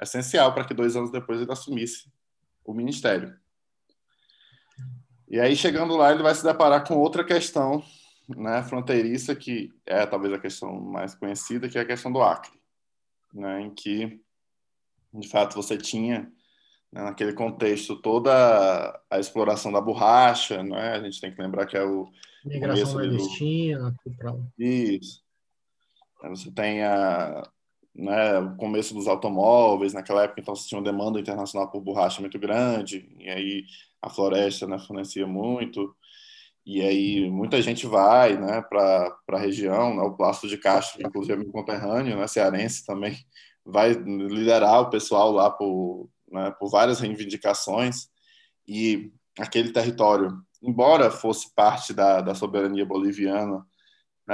essencial para que dois anos depois ele assumisse o ministério. E aí, chegando lá, ele vai se deparar com outra questão né, fronteiriça, que é talvez a questão mais conhecida, que é a questão do Acre, né, em que, de fato, você tinha, né, naquele contexto, toda a exploração da borracha, né, a gente tem que lembrar que é o... Migração nordestina, do... tudo para lá. Isso. Você tem a, né, o começo dos automóveis, naquela época então você tinha uma demanda internacional por borracha muito grande, e aí a floresta né, fornecia muito, e aí muita gente vai né, para a região, né, o Plácido de Castro, inclusive é meu conterrâneo, né, cearense também, vai liderar o pessoal lá por, né, por várias reivindicações, e aquele território, embora fosse parte da, da soberania boliviana,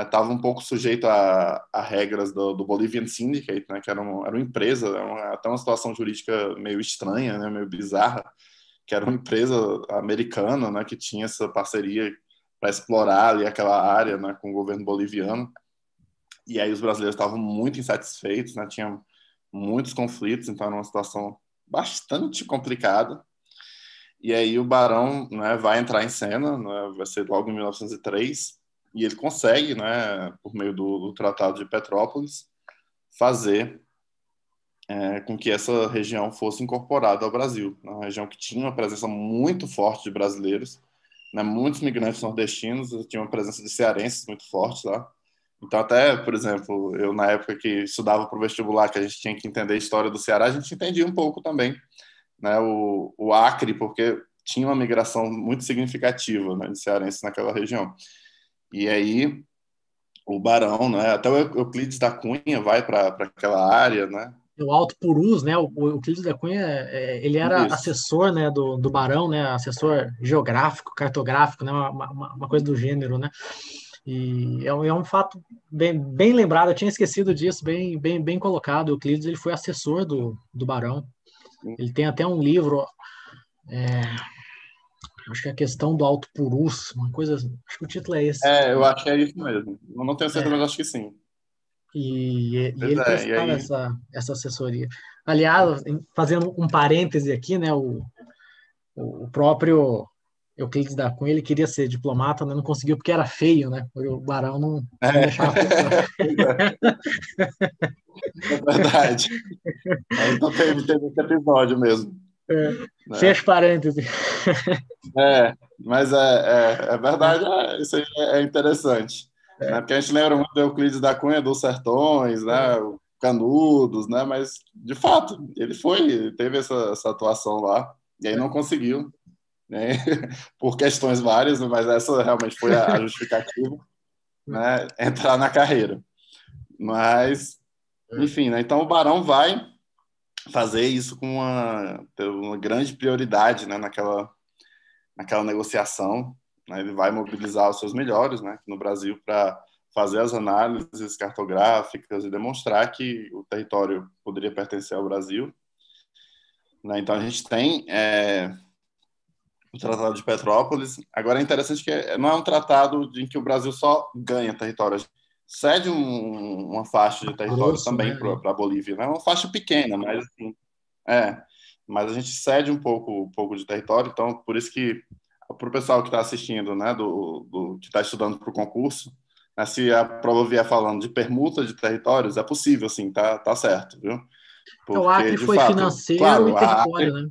estava né, um pouco sujeito a, a regras do, do, Bolivian Syndicate, né, que era, um, era uma empresa, era uma, até uma situação jurídica meio estranha, né, meio bizarra, que era uma empresa americana né, que tinha essa parceria para explorar ali aquela área né, com o governo boliviano. E aí os brasileiros estavam muito insatisfeitos, né, tinha muitos conflitos, então era uma situação bastante complicada. E aí o Barão né, vai entrar em cena, né, vai ser logo em 1903, e ele consegue, né, por meio do, do Tratado de Petrópolis, fazer é, com que essa região fosse incorporada ao Brasil, é uma região que tinha uma presença muito forte de brasileiros, né, muitos migrantes nordestinos, tinha uma presença de cearenses muito forte lá. Então, até, por exemplo, eu na época que estudava para o vestibular, que a gente tinha que entender a história do Ceará, a gente entendia um pouco também né, o, o Acre, porque tinha uma migração muito significativa né, de cearenses naquela região. E aí o Barão, né? Até o Euclides da Cunha vai para aquela área, né? É o Alto Purus, né? O Euclides da Cunha, é, ele era Isso. assessor, né, do, do Barão, né? Assessor geográfico, cartográfico, né? Uma, uma, uma coisa do gênero, né? E é um, é um fato bem, bem lembrado. Eu tinha esquecido disso, bem, bem, bem colocado. O Euclides ele foi assessor do, do Barão. Ele tem até um livro. É Acho que é a questão do alto purus, uma coisa. Assim. Acho que o título é esse. É, eu acho que é isso mesmo. Eu não tenho certeza, é. mas acho que sim. E, e, e ele é, prestava tá essa, essa assessoria. Aliás, fazendo um parêntese aqui, né? O, o próprio Euclides da Cunha, ele queria ser diplomata, mas né, não conseguiu porque era feio, né? O Barão não, não é. deixava. (laughs) é verdade. Aí não teve, teve esse episódio mesmo. É, né? parênteses. É, mas é, é, é verdade, né? isso aí é, é interessante. É. Né? Porque a gente lembra muito do Euclides da Cunha, dos Sertões, né? É. O Canudos, né? Mas, de fato, ele foi, teve essa, essa atuação lá, e aí não conseguiu, né? (laughs) por questões várias, né? mas essa realmente foi a, a justificativa, né? Entrar na carreira. Mas, enfim, né? Então o Barão vai fazer isso com uma, uma grande prioridade né, naquela, naquela negociação. Né? Ele vai mobilizar os seus melhores né, no Brasil para fazer as análises cartográficas e demonstrar que o território poderia pertencer ao Brasil. Né? Então, a gente tem é, o Tratado de Petrópolis. Agora, é interessante que é, não é um tratado em que o Brasil só ganha território cede um, uma faixa de território também né? para a Bolívia. Né? Uma faixa pequena, mas assim, é. Mas a gente cede um pouco, um pouco de território, então por isso que para o pessoal que está assistindo, né, do, do que está estudando para o concurso, né, se a prova vier falando de permuta de territórios, é possível, sim, tá, tá certo, viu? Porque, é o Acre foi fato, financeiro claro, e território, Acre... né?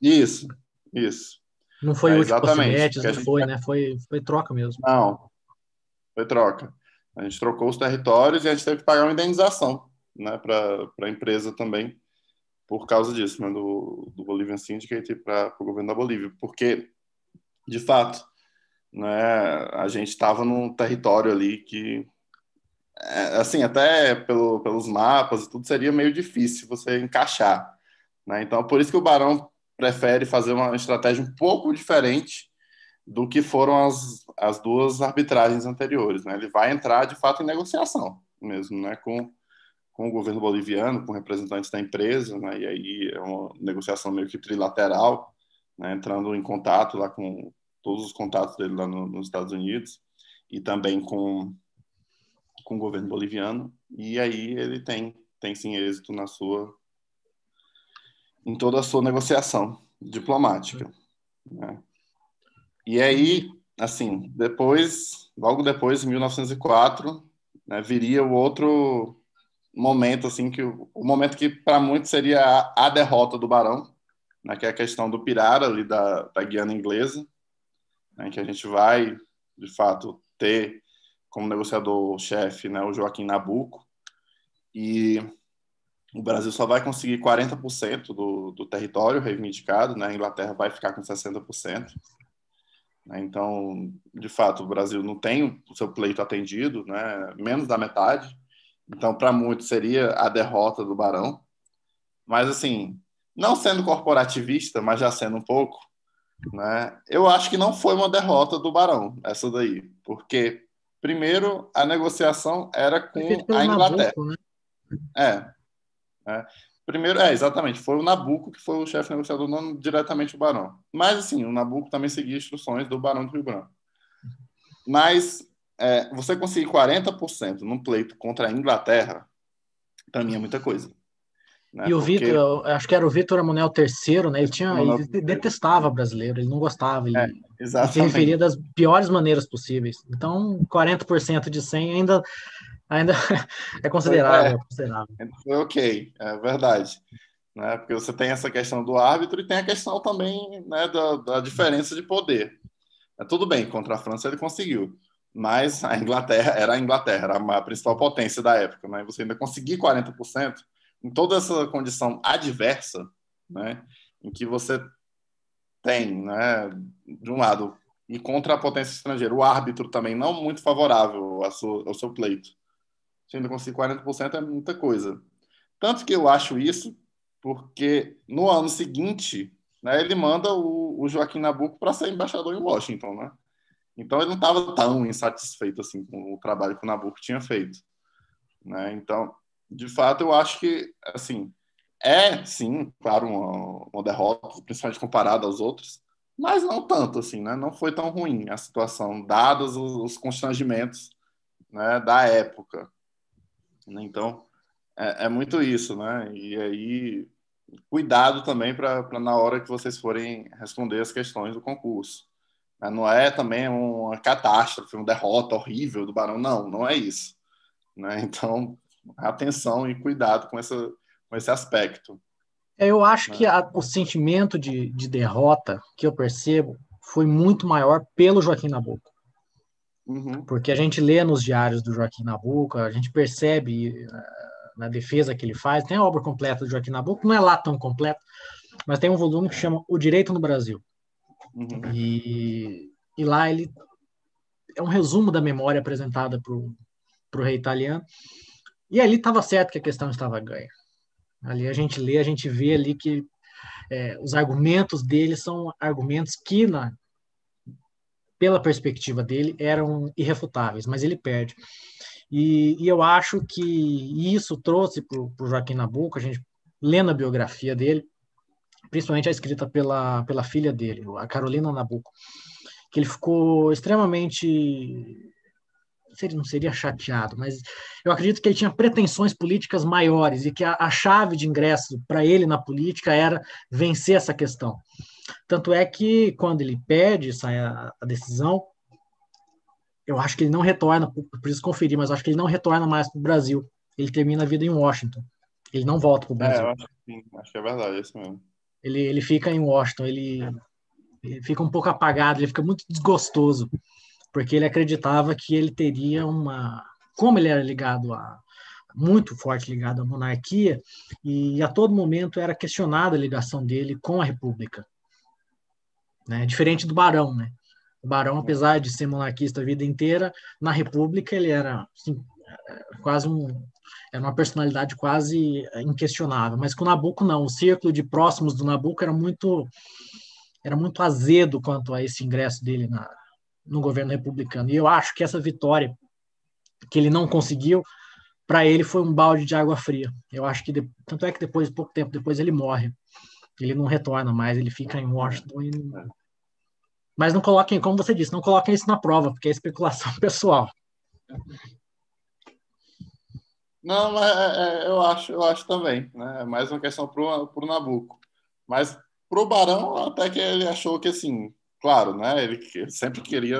Isso, isso. Não foi é, útil exatamente, gente... foi, né? Foi, foi troca mesmo. Não, foi troca. A gente trocou os territórios e a gente teve que pagar uma indenização né, para a empresa também, por causa disso, né, do, do Bolivian Syndicate para o governo da Bolívia. Porque, de fato, né, a gente estava num território ali que, é, assim, até pelo, pelos mapas e tudo, seria meio difícil você encaixar. Né? Então, por isso que o Barão prefere fazer uma estratégia um pouco diferente do que foram as, as duas arbitragens anteriores. Né? Ele vai entrar, de fato, em negociação mesmo, né? com, com o governo boliviano, com representantes da empresa, né? e aí é uma negociação meio que trilateral, né? entrando em contato lá com todos os contatos dele lá no, nos Estados Unidos e também com, com o governo boliviano. E aí ele tem, tem sim êxito na sua em toda a sua negociação diplomática. Né? E aí, assim, depois, logo depois, em 1904, né, viria o outro momento, assim, que o, o momento que para muitos seria a, a, derrota do Barão, né, que é a questão do Pirara, ali da, da Guiana Inglesa, né, que a gente vai, de fato, ter como negociador-chefe né, o Joaquim Nabuco, e o Brasil só vai conseguir 40% do, do território reivindicado, né, a Inglaterra vai ficar com 60%. Né? Então, de fato, o Brasil não tem o seu pleito atendido, né? menos da metade. Então, para muitos, seria a derrota do Barão. Mas, assim, não sendo corporativista, mas já sendo um pouco, né? eu acho que não foi uma derrota do Barão, essa daí. Porque, primeiro, a negociação era com a Inglaterra. Boca, né? É. É. Primeiro, é, exatamente, foi o Nabuco que foi o chefe negociador, não diretamente o Barão. Mas, assim, o Nabuco também seguia instruções do Barão do Rio Branco. Mas é, você conseguir 40% num pleito contra a Inglaterra, para mim é muita coisa. Né? E o Porque... Vitor, acho que era o Vitor Emanuel III, né? Ele, tinha, Manoel... ele detestava brasileiro, ele não gostava, ele, é, ele se referia das piores maneiras possíveis. Então, 40% de 100 ainda ainda (laughs) é considerável. É, considerável. Foi é, é ok, é verdade. Né? Porque você tem essa questão do árbitro e tem a questão também né, da, da diferença de poder. É, tudo bem, contra a França ele conseguiu, mas a Inglaterra era a Inglaterra, era a principal potência da época, né? Você ainda conseguir 40% em toda essa condição adversa, né? Em que você tem, né? De um lado e contra a potência estrangeira, o árbitro também não muito favorável ao seu, ao seu pleito, se ainda conseguir 40% é muita coisa. Tanto que eu acho isso, porque no ano seguinte, né, ele manda o, o Joaquim Nabuco para ser embaixador em Washington, né? Então ele não estava tão insatisfeito assim com o trabalho que o Nabucco tinha feito, né? Então, de fato, eu acho que assim é sim, claro, uma, uma derrota, principalmente comparada aos outros, mas não tanto assim, né? Não foi tão ruim a situação, dados os, os constrangimentos né, da época. Né? Então, é, é muito isso, né? E aí, cuidado também para na hora que vocês forem responder as questões do concurso. Né? Não é também uma catástrofe, uma derrota horrível do Barão, não, não é isso. Né? (laughs) Então, atenção e cuidado com, essa, com esse aspecto. É, eu acho né? que a, o sentimento de, de derrota que eu percebo foi muito maior pelo Joaquim Nabuco. Uhum. Porque a gente lê nos diários do Joaquim Nabuco, a gente percebe eh, na defesa que ele faz. Tem a obra completa do Joaquim Nabuco, não é lá tão completa, mas tem um volume que chama O Direito no Brasil. Uhum. E, e lá ele é um resumo da memória apresentada para o rei italiano. E ali estava certo que a questão estava ganha. Ali a gente lê, a gente vê ali que é, os argumentos dele são argumentos que na, pela perspectiva dele, eram irrefutáveis, mas ele perde. E, e eu acho que isso trouxe para o Joaquim Nabuco, a gente lendo a biografia dele, principalmente a escrita pela, pela filha dele, a Carolina Nabuco, que ele ficou extremamente seria, não seria chateado, mas eu acredito que ele tinha pretensões políticas maiores e que a, a chave de ingresso para ele na política era vencer essa questão. Tanto é que quando ele pede, sai a, a decisão, eu acho que ele não retorna, preciso conferir, mas acho que ele não retorna mais para o Brasil. Ele termina a vida em Washington. Ele não volta para o é, Brasil. É, acho, que, acho que é verdade, é isso mesmo. Ele, ele fica em Washington, ele, ele fica um pouco apagado, ele fica muito desgostoso, porque ele acreditava que ele teria uma. Como ele era ligado a. muito forte ligado à monarquia, e a todo momento era questionada a ligação dele com a República né? Diferente do Barão, né? O Barão, é. apesar de ser monarquista a vida inteira, na República ele era assim, é, quase um era uma personalidade quase é, inquestionável, mas com o Nabucco não, o círculo de próximos do Nabucco era muito era muito azedo quanto a esse ingresso dele na, no governo republicano. E eu acho que essa vitória que ele não conseguiu, para ele foi um balde de água fria. Eu acho que de, tanto é que depois pouco tempo depois ele morre. Ele não retorna mais, ele fica em Washington. E... É. Mas não coloquem, como você disse, não coloquem isso na prova, porque é especulação (laughs) pessoal. Não, é, é, eu acho, eu acho também, né? É mais uma questão para o Nabuco. Mas para o Barão, até que ele achou que, assim, claro, né? Ele sempre queria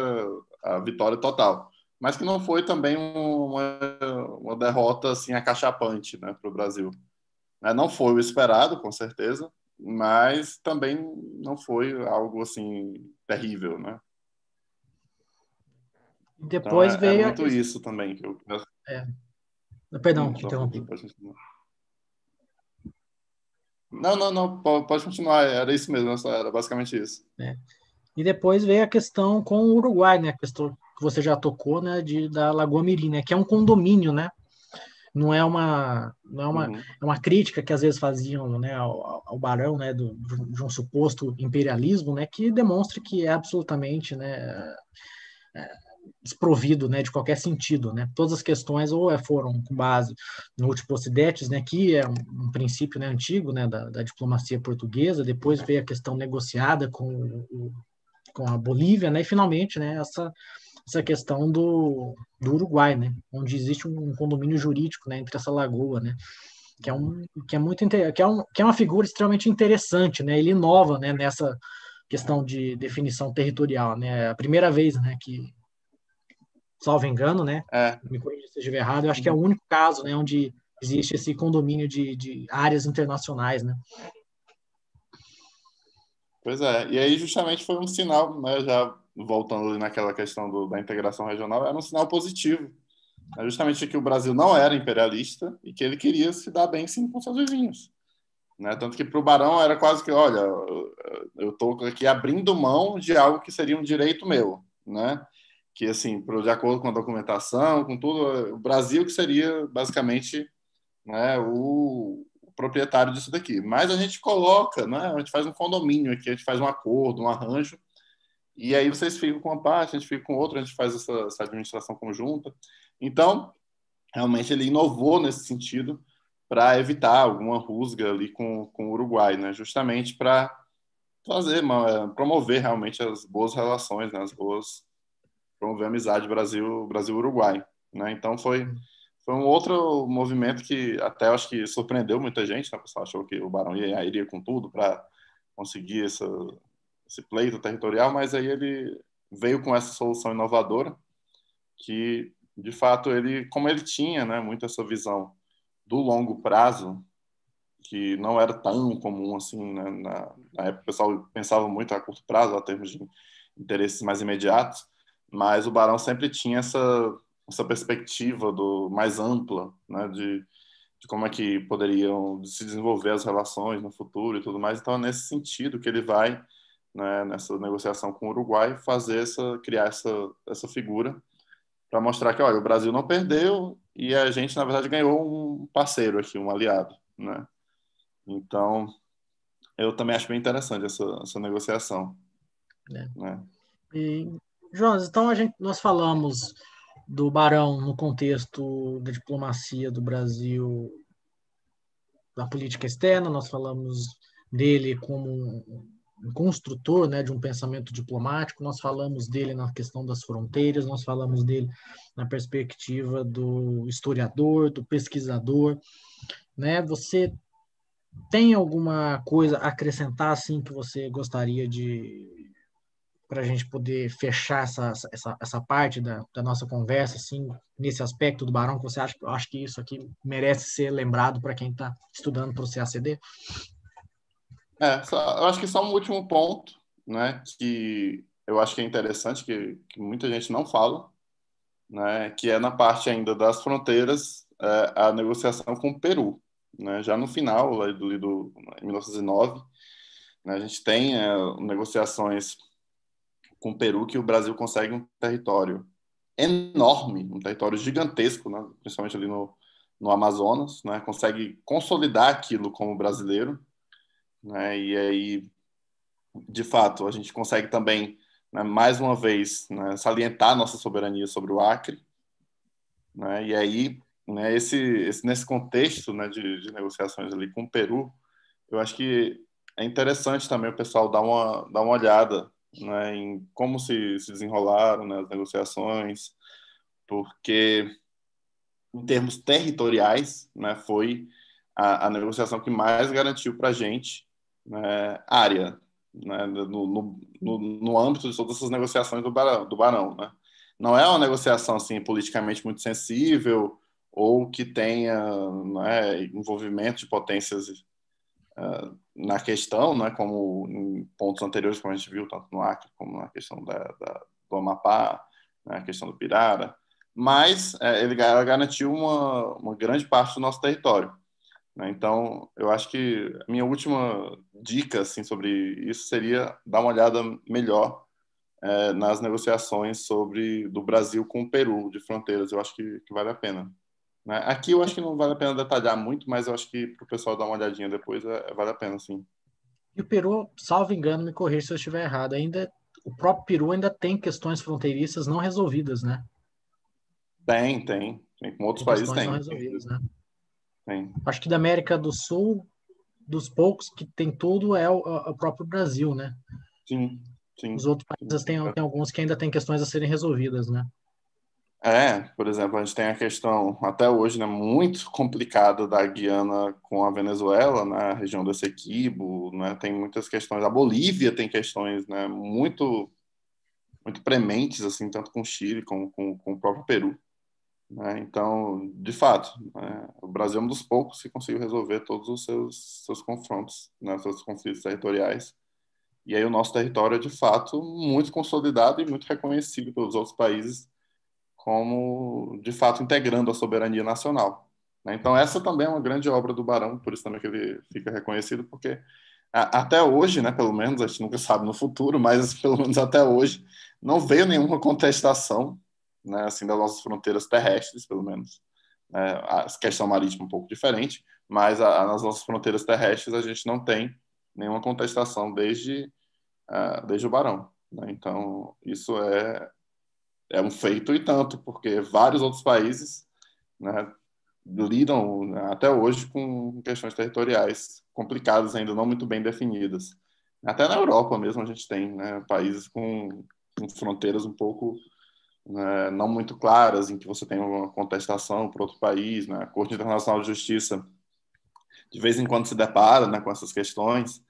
a vitória total, mas que não foi também uma, uma derrota assim acachapante, né, para o Brasil. É, não foi o esperado, com certeza, mas também não foi algo assim terrível, né? Depois então, é, é veio é muito isso também que eu é. Perdão, te interrompi. Não, não, não, pode continuar, era isso mesmo, era basicamente isso. É. E depois veio a questão com o Uruguai, né, a questão que você já tocou, né, de, da Lagoa Mirim, né, que é um condomínio, né, não é uma, não é uma, uhum. é uma crítica que às vezes faziam né, ao, ao Barão, né, do, de um suposto imperialismo, né, que demonstra que é absolutamente né, é, desprovido né, de qualquer sentido. Né? Todas as questões ou é, foram com base no Último Ocidetes, né, que é um, um princípio né, antigo né, da, da, diplomacia portuguesa, depois veio a questão negociada com, com a Bolívia, né, e finalmente né, essa essa questão do, do Uruguai, né? Onde existe um condomínio jurídico, né? Entre essa lagoa, né? Que é, um, que é muito que é, um, que é uma figura extremamente interessante, né? Ele inova, né? Nessa questão de definição territorial, né? É a primeira vez, né? Que salvo engano, né? É. Me corrija se estiver errado. Eu acho que é o uhum. único caso, né? Onde existe esse condomínio de, de áreas internacionais, né? Pois é, e aí justamente foi um sinal, né, já voltando ali naquela questão do, da integração regional, era um sinal positivo. Né, justamente que o Brasil não era imperialista e que ele queria se dar bem sim com seus vizinhos. Né? Tanto que para o Barão era quase que, olha, eu estou aqui abrindo mão de algo que seria um direito meu, né? Que, assim, de acordo com a documentação, com tudo, o Brasil que seria, basicamente, né, o, proprietário disso daqui. Mas a gente coloca, né? a gente faz um condomínio aqui, a gente faz um acordo, um arranjo, e aí vocês ficam com uma parte, a gente fica com outra, a gente faz essa, essa administração conjunta. Então, realmente ele inovou nesse sentido para evitar alguma rusga ali com, com o Uruguai, né? justamente para fazer, é, promover realmente as boas relações, né? as boas, promover a amizade Brasil-Uruguai. Brasil, né? Então foi uhum. Foi um outro movimento que até acho que surpreendeu muita gente, né? O pessoal achou que o Barão ia, iria com tudo para conseguir essa, esse pleito territorial, mas aí ele veio com essa solução inovadora que, de fato, ele, como ele tinha, né, muito essa visão do longo prazo, que não era tão comum assim né? na, na, época o pessoal pensava muito a curto prazo a termos de interesses mais imediatos mas o barão sempre tinha essa essa perspectiva do mais ampla, né, de, de como é que poderiam se desenvolver as relações no futuro e tudo mais. Então, é nesse sentido que ele vai né, nessa negociação com o Uruguai fazer essa criar essa essa figura para mostrar que olha o Brasil não perdeu e a gente na verdade ganhou um parceiro aqui, um aliado, né? Então, eu também acho bem interessante essa, essa negociação. É. Né? E, Jonas, então a gente, nós falamos do Barão no contexto da diplomacia do Brasil, da política externa, nós falamos dele como um construtor né, de um pensamento diplomático, nós falamos dele na questão das fronteiras, nós falamos dele na perspectiva do historiador, do pesquisador. Né? Você tem alguma coisa a acrescentar assim que você gostaria de, para a gente poder fechar essa, essa, essa parte da, da, nossa conversa, assim, nesse aspecto do Barão, que você acha, acho que isso aqui merece ser lembrado para quem está estudando para o CACD? É, só, eu acho que só um último ponto, né, que eu acho que é interessante, que, que muita gente não fala, né, que é na parte ainda das fronteiras, é, a negociação com o Peru. Né, já no final, lá do, do, em 1909, né, a gente tem é, negociações com o Peru que o Brasil consegue um território enorme, um território gigantesco, né? principalmente ali no, no Amazonas, né? consegue consolidar aquilo como brasileiro. Né? E aí, de fato, a gente consegue também, né, mais uma vez, né, salientar nossa soberania sobre o Acre. Né, e aí, esse, esse, nesse contexto de, de negociações ali com o Peru, eu acho que é interessante também o pessoal dar uma, dar uma olhada né, em como se, se desenrolaram né, as negociações, porque em termos territoriais, né, foi a, a, negociação que mais garantiu para a gente né, área né, no, no, no, âmbito de todas essas negociações do Barão. Do barão né? Não é uma negociação assim, politicamente muito sensível ou que tenha né, envolvimento de potências na questão, né, como em pontos anteriores, como a gente viu, tanto no Acre como na questão da, da, do Amapá, na né, questão do Pirara, mas é, ele garantiu uma, uma grande parte do nosso território. Né? Então, eu acho que a minha última dica assim, sobre isso seria dar uma olhada melhor é, nas negociações sobre do Brasil com o Peru de fronteiras. Eu acho que, que vale a pena. Né? Aqui eu acho que não vale a pena detalhar muito, mas eu acho que para o pessoal dar uma olhadinha depois é, é, vale a pena, sim. E o Peru, salvo engano, me corrija se eu estiver errado, ainda o próprio Peru ainda tem questões fronteiriças não resolvidas, né? Tem, tem. tem com outros tem países tem. Não resolvidas, Né? tem. Acho que da América do Sul, dos poucos que tem tudo, é o, o próprio Brasil, né? Sim, sim. Os outros países têm, é. têm alguns que ainda têm questões a serem resolvidas, né? É, por exemplo, a gente tem a questão até hoje, né, muito complicada da Guiana com a Venezuela, na né, região do Essequibo, né, tem muitas questões. A Bolívia tem questões, né, muito muito prementes assim, tanto com o Chile como com, com o próprio Peru. Né? Então, de fato, né, o Brasil é um dos poucos que conseguiu resolver todos os seus, seus confrontos, né, seus conflitos territoriais. E aí o nosso território é, de fato, muito consolidado e muito reconhecido pelos outros países como, de fato, integrando a soberania nacional. Né? Então, essa também é uma grande obra do Barão, por isso também que ele fica reconhecido, porque a, até hoje, né, pelo menos, a gente nunca sabe no futuro, mas (laughs) pelo menos até hoje, não veio nenhuma contestação né, assim, das nossas fronteiras terrestres, pelo menos. É, a questão marítima é um pouco diferente, mas a, a, nas nossas fronteiras terrestres a gente não tem nenhuma contestação desde, uh, desde o Barão. Né? Então, isso é é um feito e tanto, porque vários outros países né, lidam né, até hoje com questões territoriais complicadas, ainda não muito bem definidas. Até na Europa mesmo a gente tem né, países com, com, fronteiras um pouco né, não muito claras, em que você tem uma contestação para outro país. Né? A Corte Internacional de Justiça de vez em quando se depara né, com essas questões.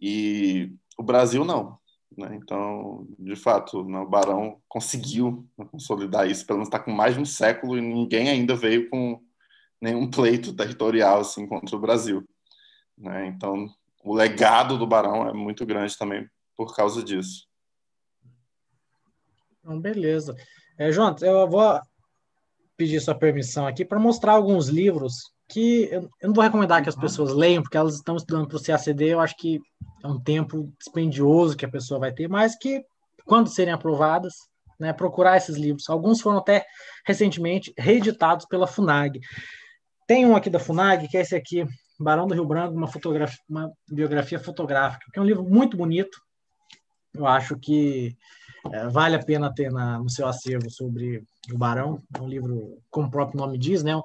E o Brasil não. Né? Então, de fato, né, o Barão conseguiu né, consolidar isso, pelo menos está com mais de um século e ninguém ainda veio com nenhum pleito territorial assim, contra o Brasil. Né? Então, o legado do Barão é muito grande também por causa disso. Então, beleza. É, João, eu vou pedir sua permissão aqui para mostrar alguns livros que eu não vou recomendar que as uhum. pessoas leiam, porque elas estão estudando para o CACD, eu acho que é um tempo dispendioso que a pessoa vai ter, mas que, quando serem aprovadas, né, procurar esses livros. Alguns foram até recentemente reeditados pela FUNAG. Tem um aqui da FUNAG, que é esse aqui, Barão do Rio Branco, uma, uma biografia fotográfica, que é um livro muito bonito. Eu acho que é, vale a pena ter na, no seu acervo sobre o Barão. É um livro, como o próprio nome diz, né?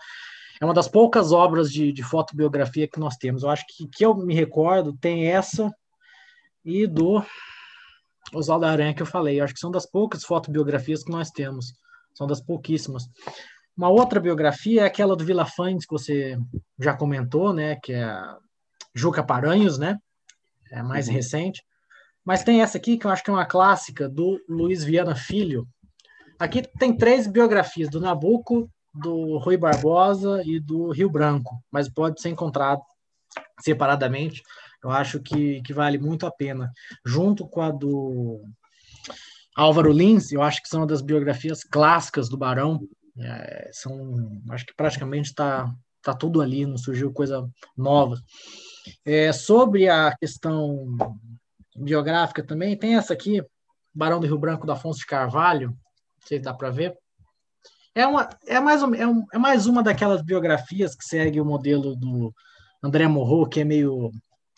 É uma das poucas obras de, de fotobiografia que nós temos. Eu acho que, que eu me recordo, tem essa, e do Oswaldo Aranha que eu falei. Eu acho que são das poucas fotobiografias que nós temos, são das pouquíssimas. Uma outra biografia é aquela do Vila Fães, que você já comentou, né, que é Juca Paranhos, né, é mais uhum. recente. Mas tem essa aqui, que eu acho que é uma clássica, do Luiz Viana Filho. Aqui tem três biografias, do Nabuco, do Rui Barbosa e do Rio Branco, mas pode ser encontrado separadamente. Eu acho que, que vale muito a pena. Junto com a do Álvaro Lins, eu acho que são uma das biografias clássicas do Barão. É, são, acho que praticamente está tá tudo ali, não surgiu coisa nova. É, sobre a questão biográfica também, tem essa aqui, Barão do Rio Branco, do Afonso de Carvalho, não sei se dá para ver. É, uma, é, mais, é, um, é mais uma daquelas biografias que segue o modelo do André Morro, que é meio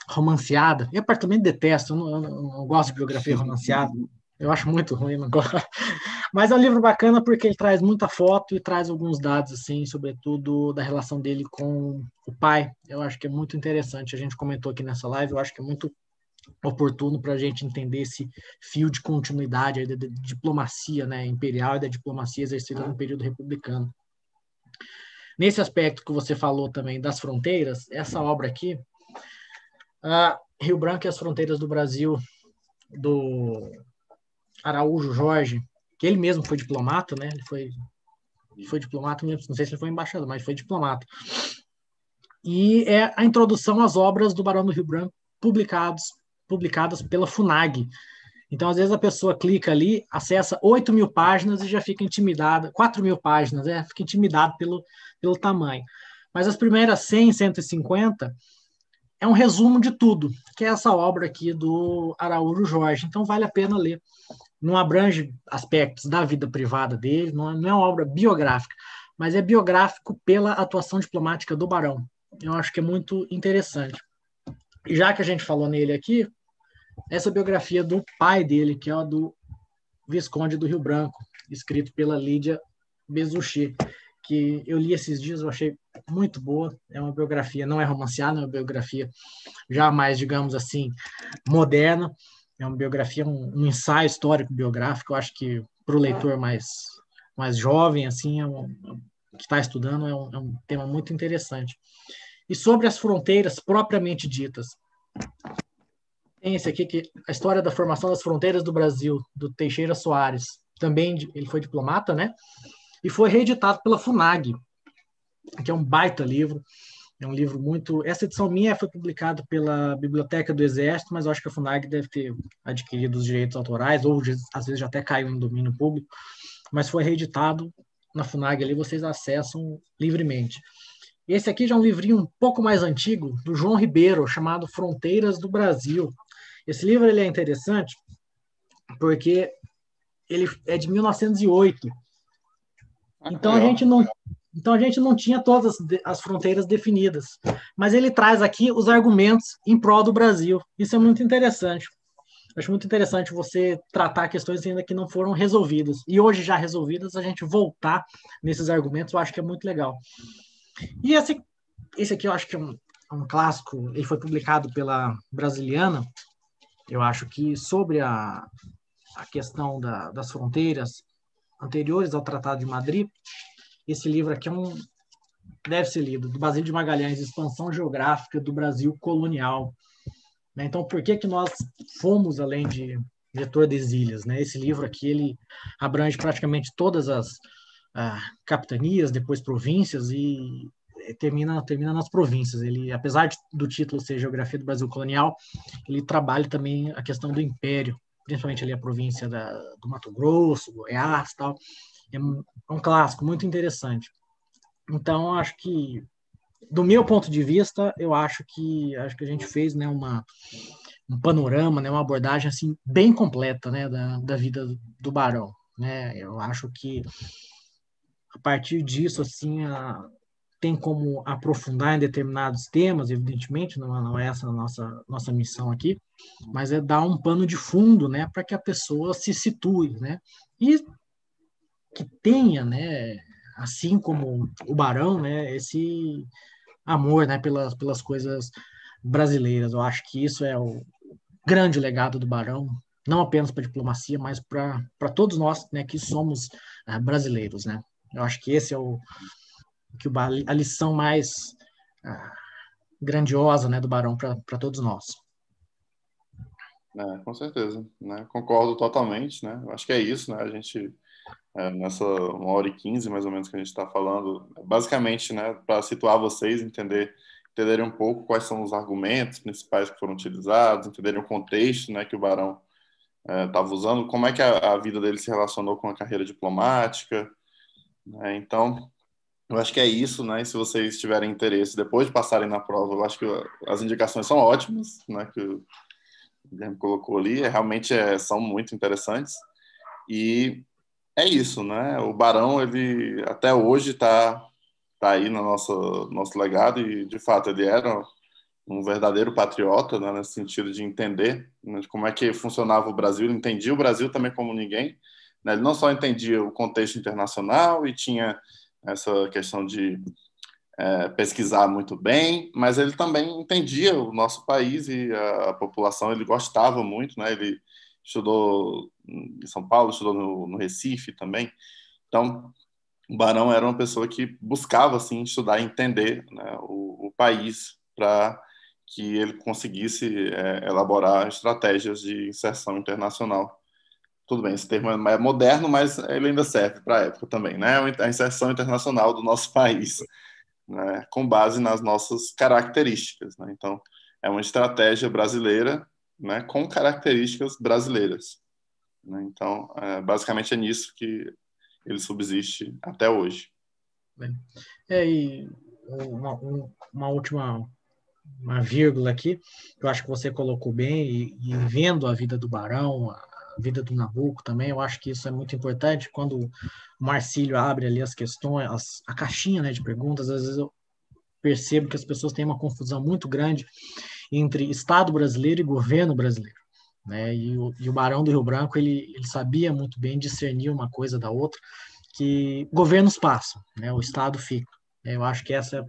romanceada. Eu particularmente detesto, eu não, eu não, gosto de biografia romanceada. Eu acho muito ruim agora. (laughs) Mas é um livro bacana porque ele traz muita foto e traz alguns dados, assim, sobretudo da relação dele com o pai. Eu acho que é muito interessante. A gente comentou aqui nessa live, eu acho que é muito oportuno para a gente entender esse fio de continuidade da diplomacia né, imperial e da diplomacia exercida no ah. período republicano. Nesse aspecto que você falou também das fronteiras, essa obra aqui, ah, Rio Branco e as Fronteiras do Brasil, do Araújo Jorge, que ele mesmo foi diplomata, né? Ele foi, foi diplomata, não sei se ele foi embaixador, mas foi diplomata. E é a introdução às obras do Barão do Rio Branco publicados, publicadas pela FUNAG. Então, às vezes, a pessoa clica ali, acessa 8 mil páginas e já fica intimidada, 4 mil páginas, né? fica intimidado pelo, pelo tamanho. Mas as primeiras 100, 150 é um resumo de tudo, que é essa obra aqui do Araújo Jorge. Então vale a pena ler. Não abrange aspectos da vida privada dele, é, não é, uma obra biográfica, mas é biográfico pela atuação diplomática do Barão. Eu acho que é muito interessante. E já que a gente falou nele aqui, essa biografia do pai dele, que é a do Visconde do Rio Branco, escrito pela Lídia Bezuchi, que eu li esses dias, eu achei muito boa. É uma biografia, não é romanceada, é uma biografia já mais, digamos assim, moderna. É uma biografia, um, um ensaio histórico biográfico. Eu acho que para o leitor mais, mais jovem, assim, é um, é que está estudando, é um, é um tema muito interessante. E sobre as fronteiras propriamente ditas. Tem esse aqui, que a história da formação das fronteiras do Brasil, do Teixeira Soares. Também ele foi diplomata, né? E foi reeditado pela FUNAG, que é um baita livro. É um livro muito. Essa edição minha foi publicada pela Biblioteca do Exército, mas eu acho que a FUNAG deve ter adquirido os direitos autorais, ou às vezes já até caiu em domínio público, mas foi reeditado na FUNAG ali, vocês acessam livremente. Esse aqui já é um livrinho um pouco mais antigo, do João Ribeiro, chamado Fronteiras do Brasil. Esse livro ele é interessante porque ele é de 1908. Ah, então a gente não então a gente não tinha todas as fronteiras definidas, mas ele traz aqui os argumentos em prol do Brasil. Isso é muito interessante. Acho muito interessante você tratar questões ainda que não foram resolvidas. E hoje já resolvidas, a gente voltar nesses argumentos, eu acho que é muito legal. E esse, esse aqui eu acho que é um, é um clássico, ele foi publicado pela Brasiliana, eu acho que sobre a, a questão da, das fronteiras anteriores ao Tratado de Madrid, esse livro aqui é um deve ser lido, do Basílio de Magalhães, Expansão Geográfica do Brasil Colonial. Né? Então, por que, que nós fomos além de Vetor das Ilhas? Né? Esse livro aqui ele abrange praticamente todas as ah, capitanias, depois províncias e eh, termina, termina nas províncias. Ele, apesar de, do título ser Geografia do Brasil Colonial, ele trabalha também a questão do império, principalmente ali a província da, do Mato Grosso, Goiás tal. É, é um clássico muito interessante. Então, acho que, do meu ponto de vista, eu acho que acho que a gente fez né, uma, um panorama, né, uma abordagem assim bem completa né, da, da vida do Barão. Né? Eu acho que a partir disso assim a, tem como aprofundar em determinados temas, evidentemente, não, não é essa a nossa, nossa missão aqui, mas é dar um pano de fundo né, para que a pessoa se situe. Né? E que tenha, né, assim como o Barão, né, esse amor, né, pelas, pelas coisas brasileiras. Eu acho que isso é o grande legado do Barão, não apenas para a diplomacia, mas para todos nós, né, que somos uh, brasileiros, né. Eu acho que esse é o que o, a lição mais uh, grandiosa, né, do Barão para todos nós. É, com certeza, né? Concordo totalmente, né? Eu acho que é isso, né? A gente é, nessa uma hora e quinze, mais ou menos, que a gente está falando, basicamente, né, para situar vocês, entender entenderem um pouco quais são os argumentos principais que foram utilizados, entenderem o contexto né, que o Barão estava é, usando, como é que a, a, vida dele se relacionou com a carreira diplomática. Né? Então, eu acho que é isso, né? E se vocês tiverem interesse, depois de passarem na prova, eu acho que as indicações são ótimas, né? Que o Guilherme colocou ali, é, realmente é, são muito interessantes. E é isso, né? O Barão, ele até hoje está tá aí no nosso, nosso legado e, de fato, ele era um verdadeiro patriota, né? nesse sentido de entender né? como é que funcionava o Brasil, ele entendia o Brasil também como ninguém, né? ele não só entendia o contexto internacional e tinha essa questão de é, pesquisar muito bem, mas ele também entendia o nosso país e a, a população, ele gostava muito, né? ele estudou em São Paulo, estudou no, no Recife também. Então, o Barão era uma pessoa que buscava assim estudar, entender né, o, o, país para que ele conseguisse é, elaborar estratégias de inserção internacional. Tudo bem, esse termo é moderno, mas ele ainda serve para a época também, né? A inserção internacional do nosso país, né? com base nas nossas características. Né? Então, é uma estratégia brasileira né, com características brasileiras. Né? Então, é, basicamente é nisso que ele subsiste até hoje. É, e uma, uma, última uma vírgula aqui, eu acho que você colocou bem, e, e vendo a vida do Barão, a vida do Nabucco também, eu acho que isso é muito importante, quando o Marcílio abre ali as questões, as, a caixinha né, de perguntas, às vezes eu percebo que as pessoas têm uma confusão muito grande entre Estado brasileiro e governo brasileiro. Né? E, o, e o Barão do Rio Branco ele, ele sabia muito bem discernir uma coisa da outra, que governos passam, né? o Estado fica. É, eu acho que essa é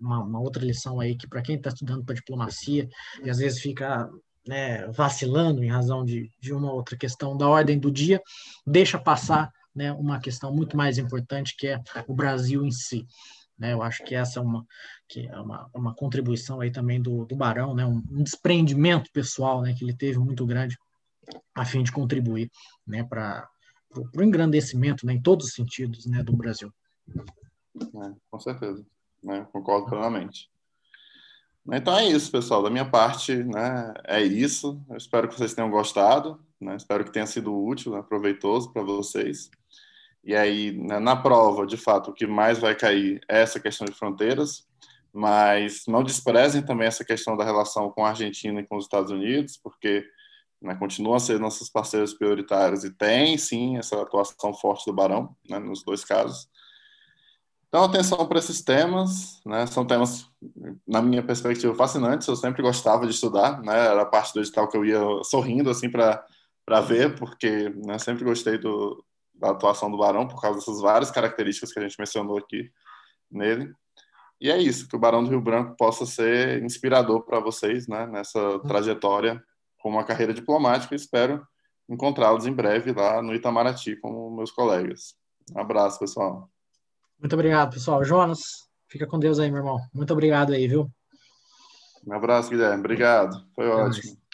uma, uma outra lição aí que para quem está estudando para diplomacia e às vezes fica né, vacilando em razão de, de uma outra questão da ordem do dia, deixa passar né, uma questão muito mais importante que é o Brasil em si. Né? Eu acho que essa é uma, que é uma, uma contribuição aí também do, do Barão, né, um, um, desprendimento pessoal né, que ele teve muito grande a fim de contribuir né, para o engrandecimento né, em todos os sentidos né, do Brasil. É, com certeza, né, concordo plenamente. Então é isso, pessoal. Da minha parte, né, é isso. Eu espero que vocês tenham gostado. Né? Espero que tenha sido útil, né? proveitoso para vocês. E aí, na, né? na prova, de fato, o que mais vai cair é essa questão de fronteiras mas não desprezem também essa questão da relação com a Argentina e com os Estados Unidos, porque né, continuam a ser nossos parceiros prioritários e tem sim essa atuação forte do Barão, né, nos dois casos. Então, atenção para esses temas, né, são temas, na minha perspectiva, fascinantes, eu sempre gostava de estudar, né, era a parte do edital que eu ia sorrindo assim para ver, porque né, sempre gostei do, da atuação do Barão por causa dessas várias características que a gente mencionou aqui nele. E é isso, que o Barão do Rio Branco possa ser inspirador para vocês né, nessa trajetória com uma carreira diplomática. Espero encontrá-los em breve lá no Itamaraty, com meus colegas. Um abraço, pessoal. Muito obrigado, pessoal. Jonas, fica com Deus aí, meu irmão. Muito obrigado aí, viu? Um abraço, Guilherme. Obrigado. Foi Até ótimo. Mais.